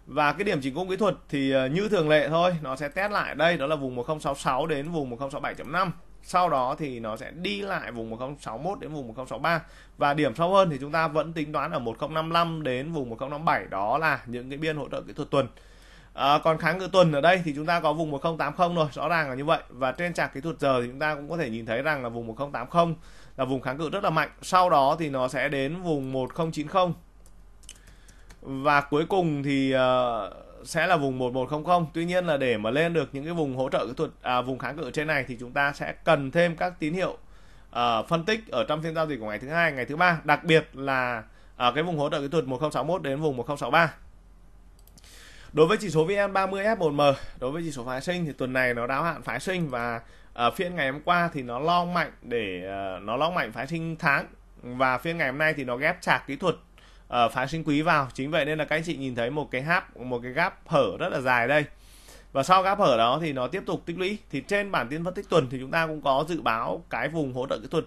và cái điểm chỉnh cung kỹ thuật thì ờ, như thường lệ thôi nó sẽ test lại đây đó là vùng 1066 đến vùng 1067.5 sau đó thì nó sẽ đi lại vùng 1061 đến vùng 1063 và điểm sâu hơn thì chúng ta vẫn tính toán ở 1055 đến vùng 1057 đó là những cái biên hỗ trợ kỹ thuật tuần à, còn kháng cự tuần ở đây thì chúng ta có vùng 1080 rồi rõ ràng là như vậy và trên trạc kỹ thuật giờ thì chúng ta cũng có thể nhìn thấy rằng là vùng 1080 là vùng kháng cự rất là mạnh sau đó thì nó sẽ đến vùng 1090 và cuối cùng thì uh, sẽ là vùng 1100 tuy nhiên là để mà lên được những cái vùng hỗ trợ kỹ thuật à, vùng kháng cự trên này thì chúng ta sẽ cần thêm các tín hiệu uh, phân tích ở trong phiên giao dịch của ngày thứ hai ngày thứ ba đặc biệt là ở ờ, cái vùng hỗ trợ kỹ thuật 1061 đến vùng 1063 đối với chỉ số VN30 F1M đối với chỉ số phái sinh thì tuần này nó đáo hạn phái sinh và uh, phiên ngày hôm qua thì nó long mạnh để uh, nó long mạnh phái sinh tháng và phiên ngày hôm nay thì nó ghép chạc kỹ thuật uh, ờ, phái sinh quý vào chính vậy nên là các anh chị nhìn thấy một cái háp một cái gap hở rất là dài đây và sau gap hở đó thì nó tiếp tục tích lũy thì trên bản tin phân tích tuần thì chúng ta cũng có dự báo cái vùng hỗ trợ kỹ thuật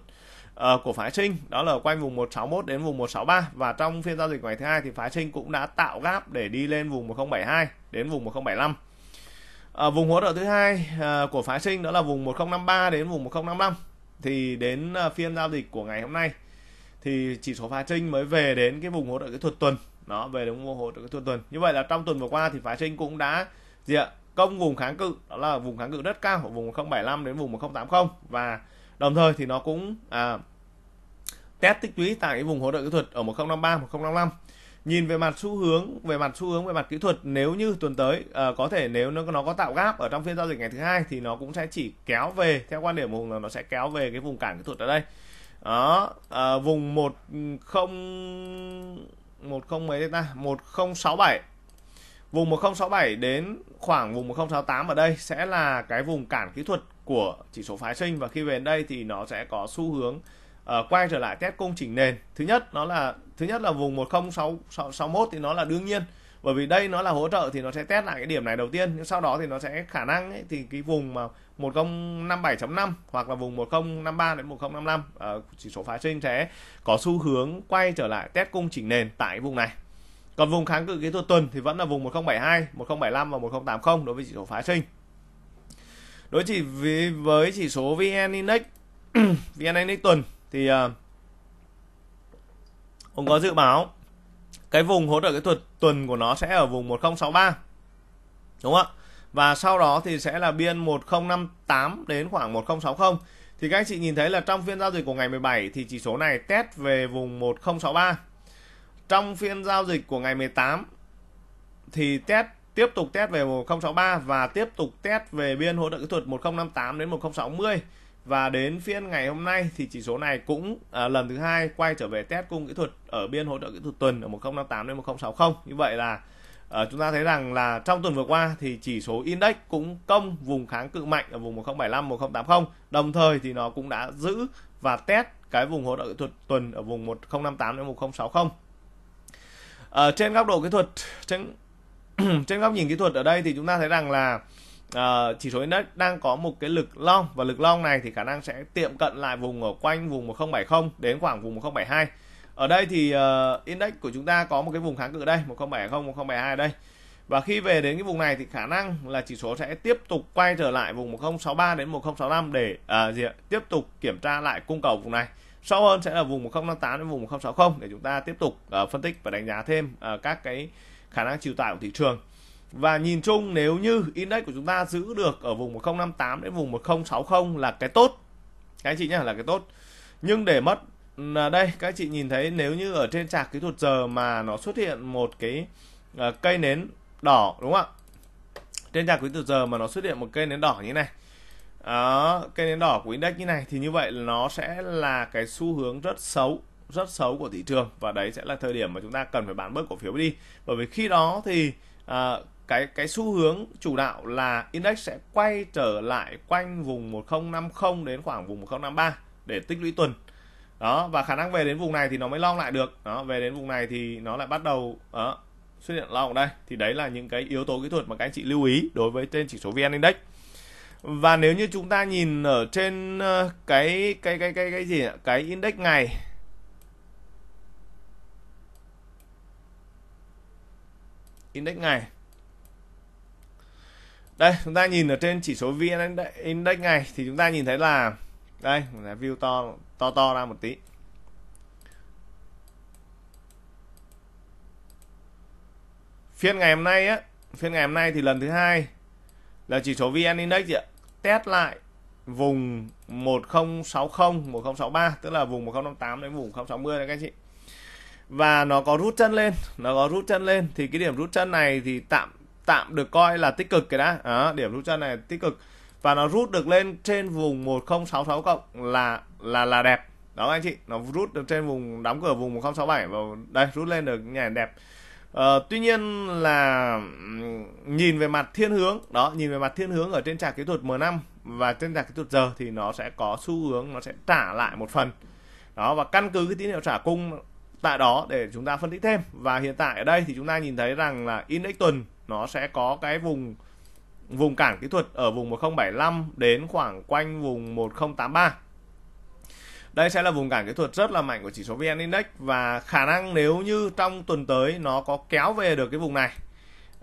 uh, của phái sinh đó là quanh vùng 161 đến vùng 163 và trong phiên giao dịch ngày thứ hai thì phái sinh cũng đã tạo gap để đi lên vùng 1072 đến vùng 1075 ở ờ, vùng hỗ trợ thứ hai của phái sinh đó là vùng 1053 đến vùng 1055 thì đến phiên giao dịch của ngày hôm nay thì chỉ số phá trinh mới về đến cái vùng hỗ trợ kỹ thuật tuần nó về đến vùng hỗ trợ kỹ thuật tuần như vậy là trong tuần vừa qua thì phá trinh cũng đã gì ạ công vùng kháng cự đó là vùng kháng cự rất cao ở vùng 075 đến vùng 1080 và đồng thời thì nó cũng à, test tích lũy tại cái vùng hỗ trợ kỹ thuật ở 1053 1055 nhìn về mặt xu hướng về mặt xu hướng về mặt kỹ thuật nếu như tuần tới à, có thể nếu nó, nó có tạo gáp ở trong phiên giao dịch ngày thứ hai thì nó cũng sẽ chỉ kéo về theo quan điểm của hùng là nó sẽ kéo về cái vùng cản kỹ thuật ở đây đó à, vùng một không mấy đây ta bảy vùng 1067 đến khoảng vùng 1068 ở đây sẽ là cái vùng cản kỹ thuật của chỉ số phái sinh và khi về đến đây thì nó sẽ có xu hướng uh, quay trở lại test công trình nền thứ nhất nó là thứ nhất là vùng 10661 thì nó là đương nhiên bởi vì đây nó là hỗ trợ thì nó sẽ test lại cái điểm này đầu tiên nhưng sau đó thì nó sẽ khả năng ấy, thì cái vùng mà 1057.5 hoặc là vùng 1053 đến 1055 à, ờ, chỉ số phái sinh sẽ có xu hướng quay trở lại test cung chỉnh nền tại vùng này còn vùng kháng cự kỹ thuật tuần thì vẫn là vùng 1072 1075 và 1080 đối với chỉ số phái sinh đối chỉ với, với chỉ số VN Index <clears throat> VN Index tuần thì uh, ờ, ông có dự báo cái vùng hỗ trợ kỹ thuật tuần của nó sẽ ở vùng 1063 đúng không ạ và sau đó thì sẽ là biên 1058 đến khoảng 1060 thì các anh chị nhìn thấy là trong phiên giao dịch của ngày 17 thì chỉ số này test về vùng 1063 trong phiên giao dịch của ngày 18 thì test tiếp tục test về 1063 và tiếp tục test về biên hỗ trợ kỹ thuật 1058 đến 1060 và đến phiên ngày hôm nay thì chỉ số này cũng à, lần thứ hai quay trở về test cung kỹ thuật ở biên hỗ trợ kỹ thuật tuần ở 1058 đến 1060 như vậy là À, chúng ta thấy rằng là trong tuần vừa qua thì chỉ số index cũng công vùng kháng cự mạnh ở vùng 1075 1080 đồng thời thì nó cũng đã giữ và test cái vùng hỗ trợ kỹ thuật tuần ở vùng 1058 đến 1060 ở à, trên góc độ kỹ thuật trên <clears throat> trên góc nhìn kỹ thuật ở đây thì chúng ta thấy rằng là uh, chỉ số index đang có một cái lực long và lực long này thì khả năng sẽ tiệm cận lại vùng ở quanh vùng 1070 đến khoảng vùng 1072 ở đây thì uh, index của chúng ta có một cái vùng kháng cự đây 1070 1072 đây và khi về đến cái vùng này thì khả năng là chỉ số sẽ tiếp tục quay trở lại vùng 1063 đến 1065 để à, gì ạ? tiếp tục kiểm tra lại cung cầu vùng này sâu hơn sẽ là vùng 1058 đến vùng 1060 để chúng ta tiếp tục uh, phân tích và đánh giá thêm uh, các cái khả năng chịu tải của thị trường và nhìn chung nếu như index của chúng ta giữ được ở vùng 1058 đến vùng 1060 là cái tốt cái chị nhé là cái tốt nhưng để mất là đây các chị nhìn thấy nếu như ở trên trạc kỹ thuật giờ mà nó xuất hiện một cái uh, cây nến đỏ đúng không ạ trên trạc kỹ thuật giờ mà nó xuất hiện một cây nến đỏ như này đó, cây nến đỏ của index như này thì như vậy nó sẽ là cái xu hướng rất xấu rất xấu của thị trường và đấy sẽ là thời điểm mà chúng ta cần phải bán bớt cổ phiếu đi bởi vì khi đó thì à, cái cái xu hướng chủ đạo là index sẽ quay trở lại quanh vùng 1050 đến khoảng vùng 1053 để tích lũy tuần đó và khả năng về đến vùng này thì nó mới long lại được đó về đến vùng này thì nó lại bắt đầu đó, ờ, xuất hiện long ở đây thì đấy là những cái yếu tố kỹ thuật mà các anh chị lưu ý đối với trên chỉ số vn index và nếu như chúng ta nhìn ở trên ờ, cái cái cái cái cái gì ạ? cái index ngày index ngày đây chúng ta nhìn ở trên chỉ số vn index ngày thì chúng ta nhìn thấy là đây là view to to to ra một tí phiên ngày hôm nay á phiên ngày hôm nay thì lần thứ hai là chỉ số vn index ạ test lại vùng 1060 1063 tức là vùng 1058 đến vùng 1060 đấy các anh chị và nó có rút chân lên nó có rút chân lên thì cái điểm rút chân này thì tạm tạm được coi là tích cực cái đã à, điểm rút chân này tích cực và nó rút được lên trên vùng 1066 cộng là là là đẹp đó anh chị nó rút được trên vùng đóng cửa vùng 1067 và đây rút lên được nhà đẹp Ờ, tuy nhiên là nhìn về mặt thiên hướng đó nhìn về mặt thiên hướng ở trên trạc kỹ thuật M5 và trên trạc kỹ thuật giờ thì nó sẽ có xu hướng nó sẽ trả lại một phần đó và căn cứ cái tín hiệu trả cung tại đó để chúng ta phân tích thêm và hiện tại ở đây thì chúng ta nhìn thấy rằng là index tuần nó sẽ có cái vùng vùng cản kỹ thuật ở vùng 1075 đến khoảng quanh vùng 1083. Đây sẽ là vùng cản kỹ thuật rất là mạnh của chỉ số VN Index và khả năng nếu như trong tuần tới nó có kéo về được cái vùng này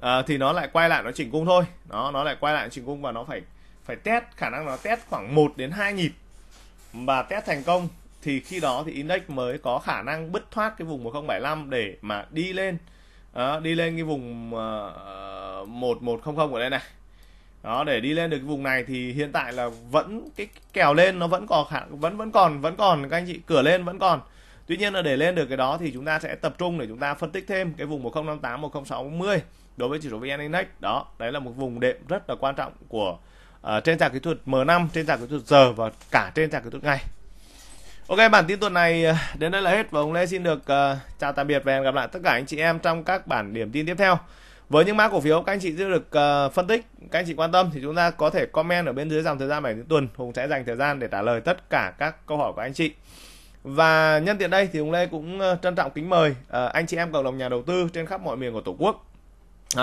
à, thì nó lại quay lại nó chỉnh cung thôi. nó nó lại quay lại chỉnh cung và nó phải phải test khả năng nó test khoảng 1 đến 2 nhịp và test thành công thì khi đó thì index mới có khả năng bứt thoát cái vùng 1075 để mà đi lên à, đi lên cái vùng uh, 1100 ở đây này đó để đi lên được cái vùng này thì hiện tại là vẫn cái kèo lên nó vẫn còn khả vẫn vẫn còn vẫn còn các anh chị cửa lên vẫn còn tuy nhiên là để lên được cái đó thì chúng ta sẽ tập trung để chúng ta phân tích thêm cái vùng 1058 10640 đối với chỉ số vn index đó đấy là một vùng đệm rất là quan trọng của uh, trên sàn kỹ thuật m5 trên sàn kỹ thuật giờ và cả trên sàn kỹ thuật ngày Ok bản tin tuần này ờ, đến đây là hết và ông Lê xin được uh, chào tạm biệt và hẹn gặp lại tất cả anh chị em trong các bản điểm tin tiếp theo với những mã cổ phiếu các anh chị sẽ được uh, phân tích các anh chị quan tâm thì chúng ta có thể comment ở bên dưới dòng thời gian bảy tuần hùng sẽ dành thời gian để trả lời tất cả các câu hỏi của anh chị và nhân tiện đây thì hùng lê cũng ờ, trân trọng kính mời uh, anh chị em cộng đồng nhà đầu tư trên khắp mọi miền của tổ quốc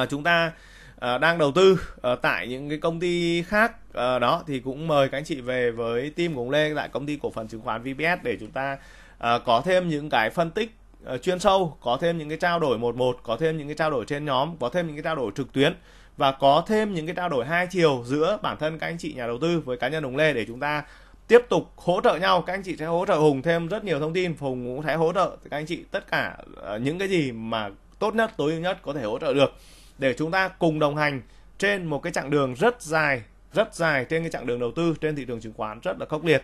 uh, chúng ta uh, đang đầu tư uh, tại những cái công ty khác uh, đó thì cũng mời các anh chị về với team của hùng lê tại công ty cổ phần chứng khoán vps để chúng ta uh, có thêm những cái phân tích Ờ, chuyên sâu có thêm những cái trao đổi một một có thêm những cái trao đổi trên nhóm có thêm những cái trao đổi trực tuyến và có thêm những cái trao đổi hai chiều giữa bản thân các anh chị nhà đầu tư với cá nhân Hùng Lê để chúng ta tiếp tục hỗ trợ nhau các anh chị sẽ hỗ trợ Hùng thêm rất nhiều thông tin Hùng cũng sẽ hỗ trợ các anh chị tất cả ờ, những cái gì mà tốt nhất tối ưu nhất có thể hỗ trợ được để chúng ta cùng đồng hành trên một cái chặng đường rất dài rất dài trên cái chặng đường đầu tư trên thị trường chứng khoán rất là khốc liệt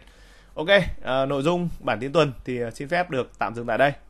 Ok, à, nội dung bản tin tuần thì xin phép được tạm dừng tại đây.